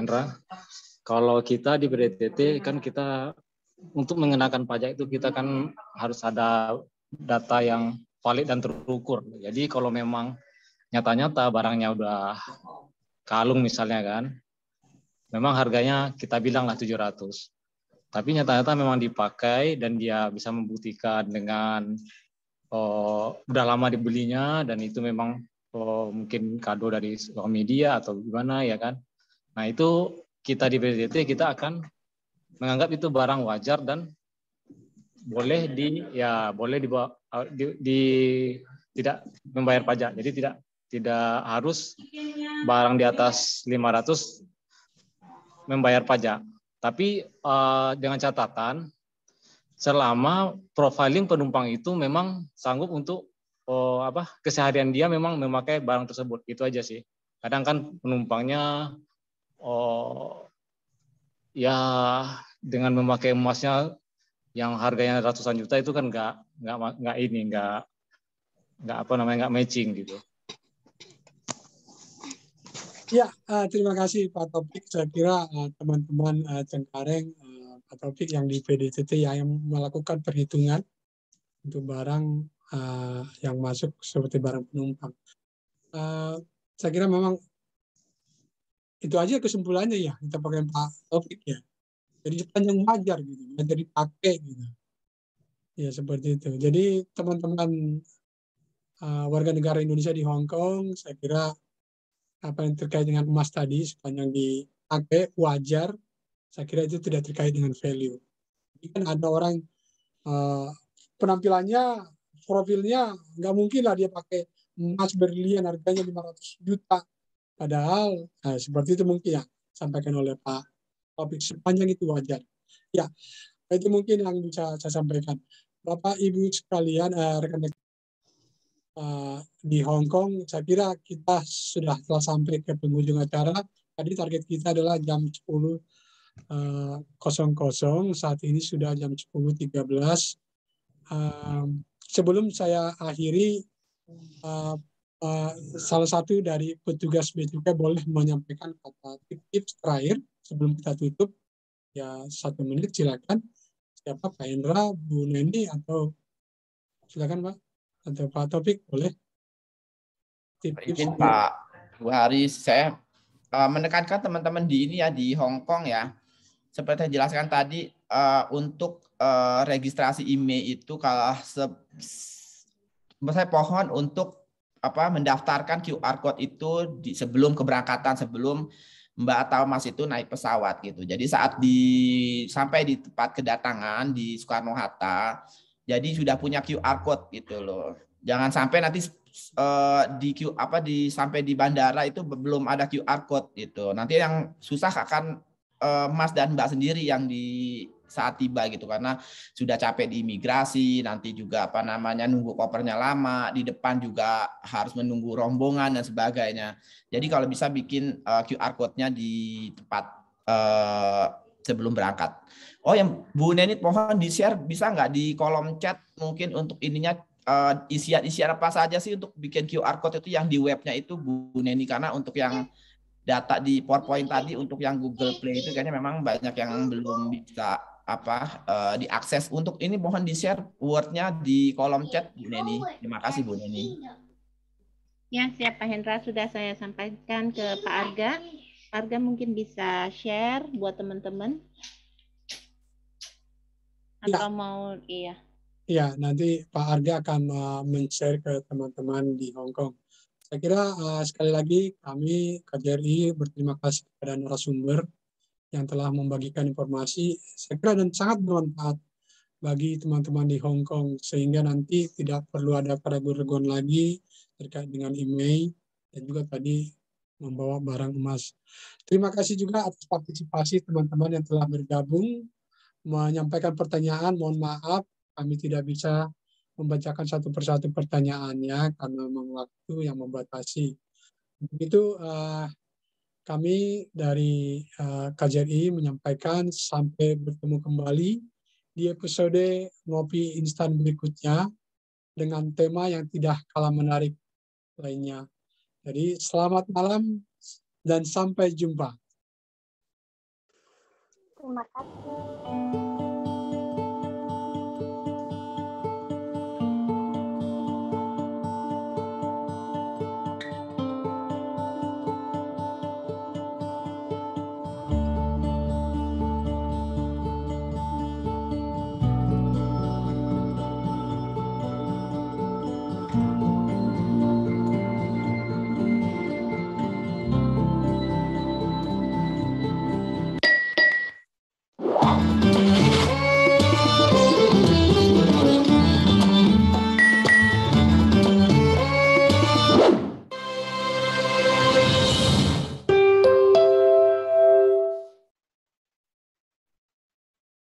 Endra kalau kita di BDTT kan kita untuk mengenakan pajak itu kita kan harus ada data yang valid dan terukur. Jadi kalau memang nyata-nyata barangnya udah kalung misalnya kan, memang harganya kita bilang lah 700. Tapi nyata-nyata memang dipakai dan dia bisa membuktikan dengan oh, udah lama dibelinya dan itu memang oh, mungkin kado dari media atau gimana ya kan. Nah itu kita di PDT kita akan menganggap itu barang wajar dan boleh di ya boleh dibawa, di, di tidak membayar pajak. Jadi tidak tidak harus barang di atas 500 membayar pajak. Tapi uh, dengan catatan selama profiling penumpang itu memang sanggup untuk uh, apa keseharian dia memang memakai barang tersebut. Itu aja sih. Kadang kan penumpangnya oh, ya dengan memakai emasnya yang harganya ratusan juta itu kan nggak nggak nggak ini nggak nggak apa namanya nggak matching gitu. Ya, eh, terima kasih Pak Topik. Saya kira eh, teman-teman uh, Cengkareng, Pak Topik yang di PDCT ya, yang melakukan perhitungan untuk barang yang masuk seperti barang penumpang. saya kira memang itu aja kesimpulannya ya kita pakai Pak Taufik ya jadi sepanjang wajar gitu menjadi dipakai gitu ya seperti itu jadi teman-teman uh, warga negara Indonesia di Hong Kong saya kira apa yang terkait dengan emas tadi sepanjang dipakai wajar saya kira itu tidak terkait dengan value ini kan ada orang uh, penampilannya profilnya nggak mungkin lah dia pakai emas berlian harganya 500 juta Padahal nah, seperti itu mungkin ya, sampaikan oleh Pak Topik sepanjang itu wajar. Ya, itu mungkin yang bisa saya sampaikan. Bapak Ibu sekalian uh, eh, rekan uh, eh, di Hong Kong, saya kira kita sudah telah sampai ke penghujung acara. Tadi target kita adalah jam 10.00. Uh, saat ini sudah jam 10.13 uh, sebelum saya akhiri uh, uh, salah satu dari petugas b 2 boleh menyampaikan kata tips terakhir sebelum kita tutup. Ya, satu menit silakan. Siapa Pak Indra, Bu Neni, atau silakan Pak. Atau Pak Topik, boleh. Tips, tips. Pak Bu Haris, saya uh, menekankan teman-teman di ini ya, di Hong Kong ya. Seperti yang jelaskan tadi, uh, untuk uh, registrasi IMEI itu kalau se saya pohon untuk apa mendaftarkan QR code itu di, sebelum keberangkatan sebelum Mbak atau Mas itu naik pesawat gitu. Jadi saat di sampai di tempat kedatangan di Soekarno Hatta, jadi sudah punya QR code gitu loh. Jangan sampai nanti uh, di Q apa di sampai di bandara itu belum ada QR code gitu. Nanti yang susah akan uh, Mas dan Mbak sendiri yang di saat tiba gitu karena sudah capek di imigrasi nanti juga apa namanya nunggu kopernya lama di depan juga harus menunggu rombongan dan sebagainya jadi kalau bisa bikin uh, eh, QR code-nya di tempat uh, sebelum berangkat oh yang Bu Nenit mohon di share bisa nggak di kolom chat mungkin untuk ininya uh, eh, isian isian apa saja sih untuk bikin QR code itu yang di webnya itu Bu Neni karena untuk yang data di PowerPoint tadi untuk yang Google Play itu kayaknya memang banyak yang belum bisa apa uh, diakses untuk ini mohon di share wordnya di kolom chat Bu Neni. Terima kasih Bu Neni. Ya siap Pak Hendra sudah saya sampaikan ke Pak Arga. Pak Arga mungkin bisa share buat teman-teman ya. atau ya. mau iya. Iya nanti Pak Arga akan eh, men-share ke teman-teman di Hong Kong. Saya kira uh, sekali lagi kami KJRI berterima kasih kepada narasumber yang telah membagikan informasi segera dan sangat bermanfaat bagi teman-teman di Hong Kong sehingga nanti tidak perlu ada keraguan-keraguan lagi terkait dengan IMEI dan juga tadi membawa barang emas. Terima kasih juga atas partisipasi teman-teman yang telah bergabung menyampaikan pertanyaan. Mohon maaf kami tidak bisa membacakan satu persatu pertanyaannya karena memang waktu yang membatasi. Begitu uh, kami dari eh, KJRI menyampaikan sampai bertemu kembali di episode Ngopi Instan berikutnya dengan tema yang tidak kalah menarik lainnya. Jadi selamat malam dan sampai jumpa. Terima kasih.